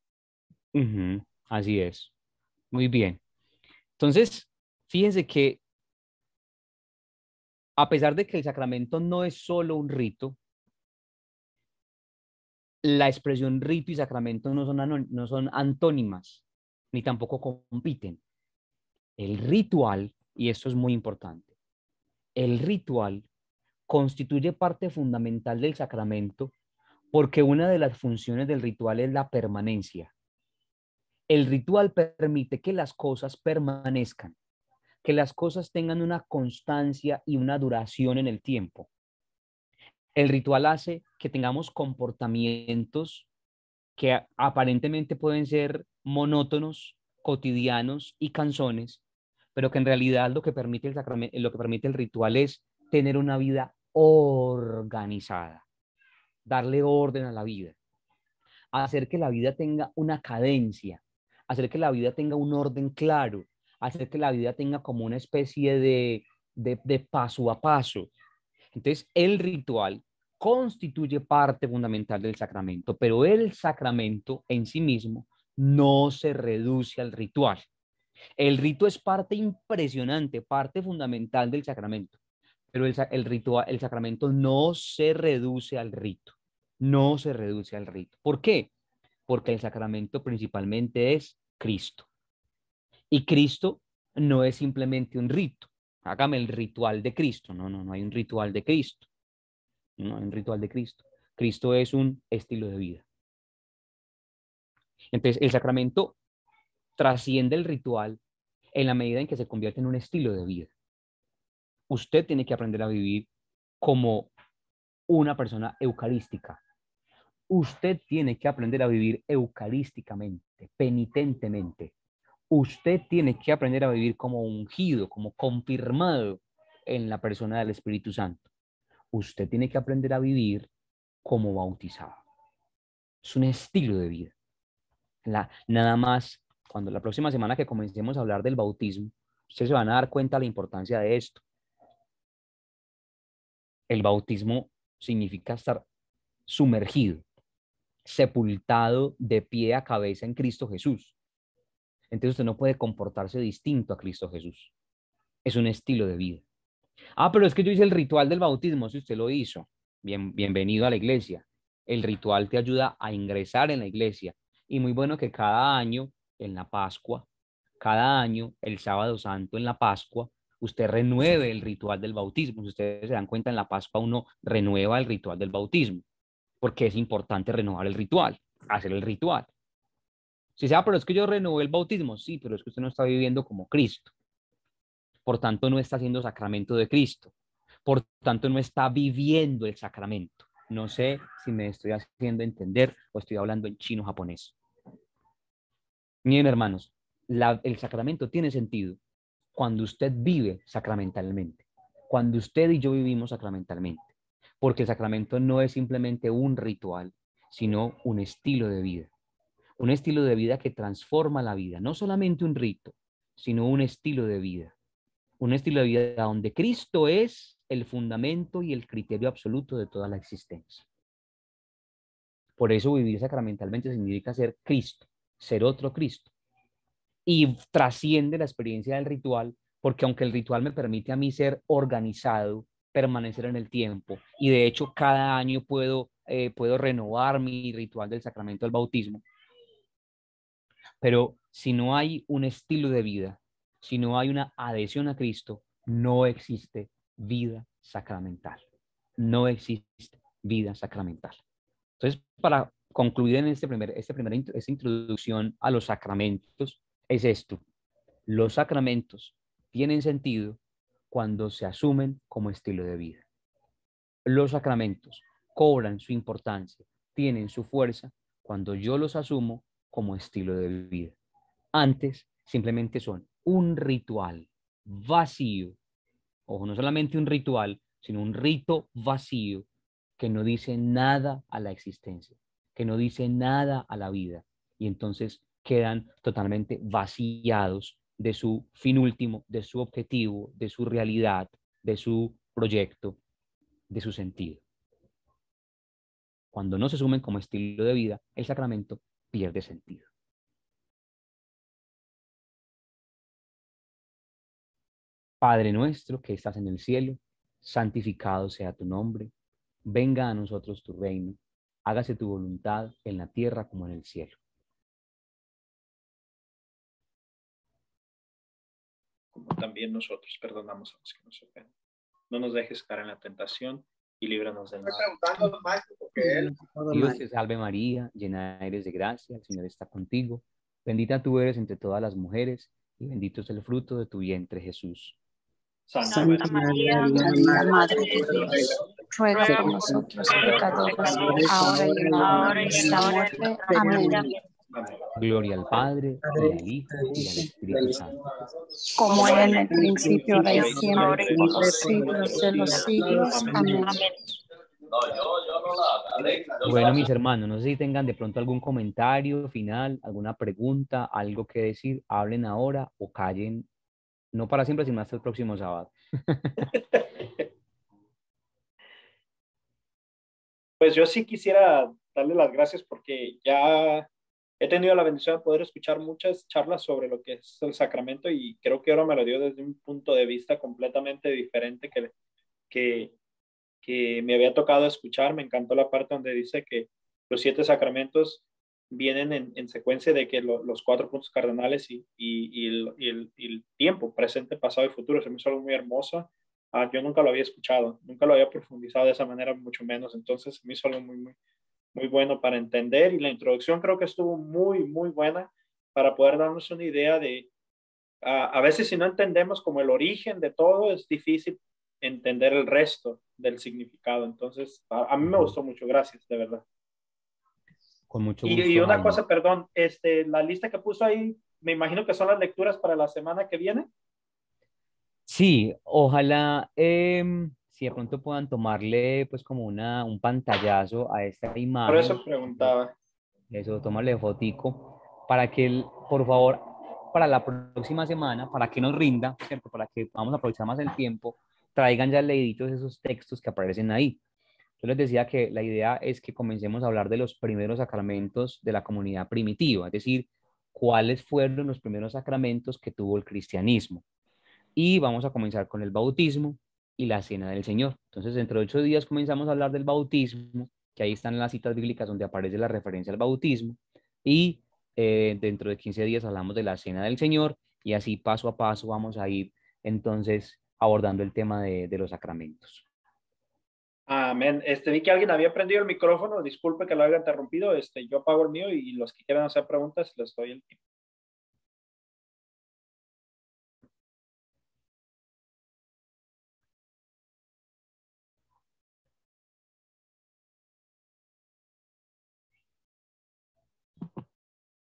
Así es. Muy bien. Entonces, Fíjense que a pesar de que el sacramento no es solo un rito, la expresión rito y sacramento no son, no son antónimas, ni tampoco compiten. El ritual, y esto es muy importante, el ritual constituye parte fundamental del sacramento porque una de las funciones del ritual es la permanencia. El ritual permite que las cosas permanezcan que las cosas tengan una constancia y una duración en el tiempo. El ritual hace que tengamos comportamientos que aparentemente pueden ser monótonos, cotidianos y canzones, pero que en realidad lo que permite el, lo que permite el ritual es tener una vida organizada, darle orden a la vida, hacer que la vida tenga una cadencia, hacer que la vida tenga un orden claro, hacer que la vida tenga como una especie de, paso a paso. Entonces, el ritual constituye parte fundamental del sacramento, pero el sacramento en sí mismo no se reduce al ritual. El rito es parte impresionante, parte fundamental del sacramento, pero el, el, ritual, el sacramento no se reduce al rito, no se reduce al rito. ¿Por qué? Porque el sacramento principalmente es Cristo. Y Cristo no es simplemente un rito. Hágame el ritual de Cristo. No, no, no hay un ritual de Cristo. No hay un ritual de Cristo. Cristo es un estilo de vida. Entonces, el sacramento trasciende el ritual en la medida en que se convierte en un estilo de vida. Usted tiene que aprender a vivir como una persona eucarística. Usted tiene que aprender a vivir eucarísticamente, penitentemente usted tiene que aprender a vivir como ungido, como confirmado en la persona del Espíritu Santo. Usted tiene que aprender a vivir como bautizado. Es un estilo de vida. nada más, cuando la próxima semana que comencemos a hablar del bautismo, ustedes se van a dar cuenta de la importancia de esto. El bautismo significa estar sumergido, sepultado de pie a cabeza en Cristo Jesús entonces usted no puede comportarse distinto a Cristo Jesús. Es un estilo de vida. Ah, pero es que yo hice el ritual del bautismo, si usted lo hizo. Bien, bienvenido a la iglesia. El ritual te ayuda a ingresar en la iglesia. Y muy bueno que cada año, en la Pascua, cada año, el sábado santo, en la Pascua, usted renueve el ritual del bautismo. Si ustedes se dan cuenta, en la Pascua uno renueva el ritual del bautismo, porque es importante renovar el ritual, hacer el ritual. Si sea, pero es que yo renové el bautismo, sí, pero es que usted no está viviendo como Cristo. Por tanto, no está haciendo sacramento de Cristo. Por tanto, no está viviendo el sacramento. No sé si me estoy haciendo entender o estoy hablando en chino japonés. Miren, hermanos, el sacramento tiene sentido cuando usted vive sacramentalmente, cuando usted y yo vivimos sacramentalmente, porque el sacramento no es simplemente un ritual, sino un estilo de vida un estilo de vida que transforma la vida, no solamente un rito, sino un estilo de vida. Un estilo de vida donde Cristo es el fundamento y el criterio absoluto de toda la existencia. Por eso vivir sacramentalmente significa ser Cristo, ser otro Cristo. Y trasciende la experiencia del ritual, porque aunque el ritual me permite a mí ser organizado, permanecer en el tiempo, y de hecho cada año puedo, eh, puedo renovar mi ritual del sacramento del bautismo, pero si no hay un estilo de vida, si no hay una adhesión a Cristo, no existe vida sacramental. No existe vida sacramental. Entonces, para concluir en este primer, este primera, introducción a los sacramentos, es esto. Los sacramentos tienen sentido cuando se asumen como estilo de vida. Los sacramentos cobran su importancia, tienen su fuerza cuando yo los asumo como estilo de vida. Antes simplemente son un ritual vacío, o no solamente un ritual, sino un rito vacío que no dice nada a la existencia, que no dice nada a la vida. Y entonces quedan totalmente vaciados de su fin último, de su objetivo, de su realidad, de su proyecto, de su sentido. Cuando no se sumen como estilo de vida, el sacramento pierde sentido. Padre nuestro que estás en el cielo, santificado sea tu nombre, venga a nosotros tu reino, hágase tu voluntad en la tierra como en el cielo. Como también nosotros perdonamos a los que nos ofenden. No nos dejes caer en la tentación y líbranos en mal. preguntando Dios te salve María, llena eres de gracia, el Señor está contigo. Bendita tú eres entre todas las mujeres y bendito es el fruto de tu vientre, Jesús. Santa, María, María, Madre de Dios, ruega por nosotros pecadores, ahora y en la hora de nuestra muerte. Amén. Gloria al Padre, al Hijo, y al Espíritu Santo. Como en el principio, ahora y siempre, los siglos de los siglos. Amén. Bueno, mis hermanos, no sé si tengan de pronto algún comentario final, alguna pregunta, algo que decir. Hablen ahora o callen, no para siempre, sino hasta el próximo sábado. pues yo sí quisiera darle las gracias porque ya he tenido la bendición de poder escuchar muchas charlas sobre lo que es el sacramento y creo que ahora me lo dio desde un punto de vista completamente diferente que, que, me había tocado escuchar. Me encantó la parte donde dice que los siete sacramentos vienen en, secuencia de que los cuatro puntos cardinales y, y, el, tiempo, presente, pasado y futuro, se me hizo algo muy hermoso. Ah, yo nunca lo había escuchado, nunca lo había profundizado de esa manera, mucho menos. Entonces me hizo algo muy, muy, muy bueno para entender y la introducción creo que estuvo muy, muy buena para poder darnos una idea de, a, veces si no entendemos como el origen de todo, es difícil entender el resto del significado. Entonces, a, mí me gustó mucho, gracias, de verdad. Con mucho gusto. Y, una cosa, perdón, este, la lista que puso ahí, me imagino que son las lecturas para la semana que viene. Sí, ojalá. Em, de pronto puedan tomarle pues como una, un pantallazo a esta imagen. Por eso preguntaba. Eso, tomarle fotico, para que, él, por favor, para la próxima semana, para que nos rinda, ¿cierto? para que vamos a aprovechar más el tiempo, traigan ya leíditos esos textos que aparecen ahí. Yo les decía que la idea es que comencemos a hablar de los primeros sacramentos de la comunidad primitiva, es decir, cuáles fueron los primeros sacramentos que tuvo el cristianismo. Y vamos a comenzar con el bautismo, y la cena del Señor. Entonces, dentro de ocho días comenzamos a hablar del bautismo, que ahí están las citas bíblicas donde aparece la referencia al bautismo, y eh, dentro de quince días hablamos de la cena del Señor, y así paso a paso vamos a ir entonces abordando el tema de, los sacramentos. Amén. Este, vi que alguien había prendido el micrófono, disculpe que lo haya interrumpido, este, yo apago el mío y, y los que quieran hacer preguntas les doy el tiempo.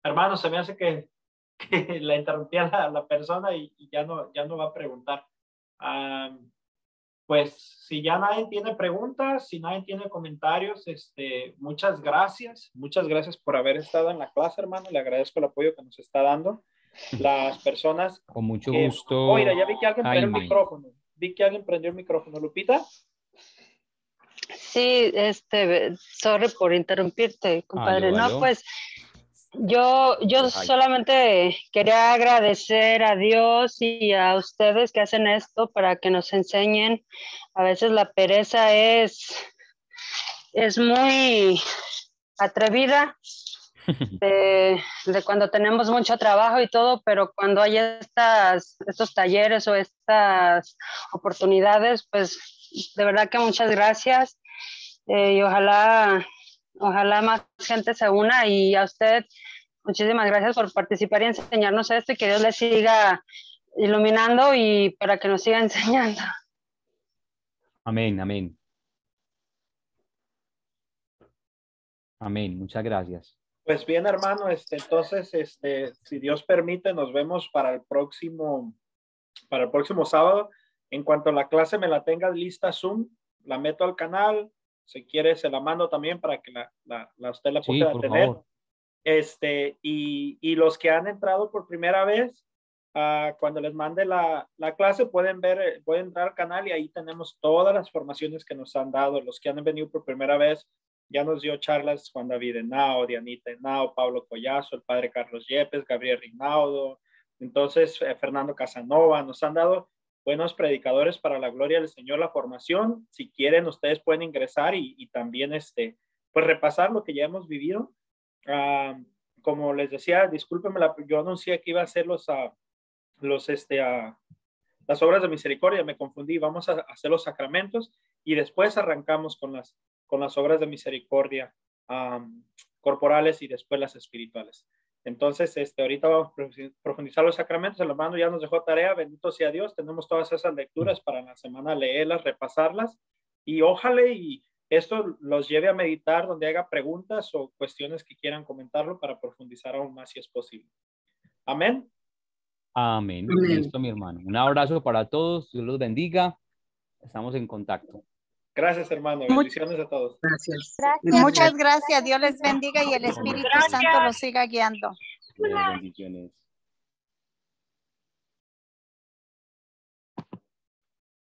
hermano, se me hace que, la interrumpía la, la persona y, ya, no, ya no va a preguntar. pues si ya nadie tiene preguntas, si nadie tiene comentarios, este, muchas gracias, muchas gracias por haber estado en la clase, hermano. Le agradezco el apoyo que nos está dando. Las personas. Con mucho gusto. Oiga, ya vi que alguien prendió el micrófono. Vi que alguien prendió el micrófono. Lupita. Sí, este, sorry por interrumpirte, ah, compadre. no, pues yo, yo solamente quería agradecer a Dios y a ustedes que hacen esto para que nos enseñen. A veces la pereza es, es muy atrevida de, cuando tenemos mucho trabajo y todo, pero cuando hay estas, estos talleres o estas oportunidades, pues de verdad que muchas gracias eh, y ojalá Ojalá más gente se una y a usted muchísimas gracias por participar y enseñarnos esto y que Dios le siga iluminando y para que nos siga enseñando. Amén, amén. Amén, muchas gracias. Pues bien, hermano, este, entonces, este, si Dios permite, nos vemos para el próximo, para el próximo sábado. En cuanto a la clase me la tengas lista, Zoom, la meto al canal, si quiere, se la mando también para que la, la, usted la pueda tener. Este, y, y, los que han entrado por primera vez, ah, cuando les mande la, la, clase, pueden ver, eh, pueden entrar al canal y ahí tenemos todas las formaciones que nos han dado. Los que han venido por primera vez, ya nos dio charlas Juan David Henao, Dianita Henao, Pablo Collazo, el padre Carlos Yepes, Gabriel Rinaudo, entonces eh, Fernando Casanova, nos han dado buenos predicadores para la gloria del Señor, la formación. Si quieren, ustedes pueden ingresar y, también este, pues repasar lo que ya hemos vivido. Ah, como les decía, discúlpenme, yo anuncié que iba a hacer los, ah, los este, ah, las obras de misericordia, me confundí, vamos a hacer los sacramentos y después arrancamos con las, con las obras de misericordia corporales y después las espirituales. Entonces, este, ahorita vamos a profundizar los sacramentos. El hermano ya nos dejó tarea, bendito sea Dios. Tenemos todas esas lecturas para la semana leerlas, repasarlas y ojalá y esto los lleve a meditar donde haga preguntas o cuestiones que quieran comentarlo para profundizar aún más si es posible. Amén. Amén. Esto mi hermano. Un abrazo para todos. Dios los bendiga. Estamos en contacto. Gracias, hermano. Bendiciones a todos. Muchas gracias. Dios les bendiga y el Espíritu Santo los siga guiando. Bendiciones.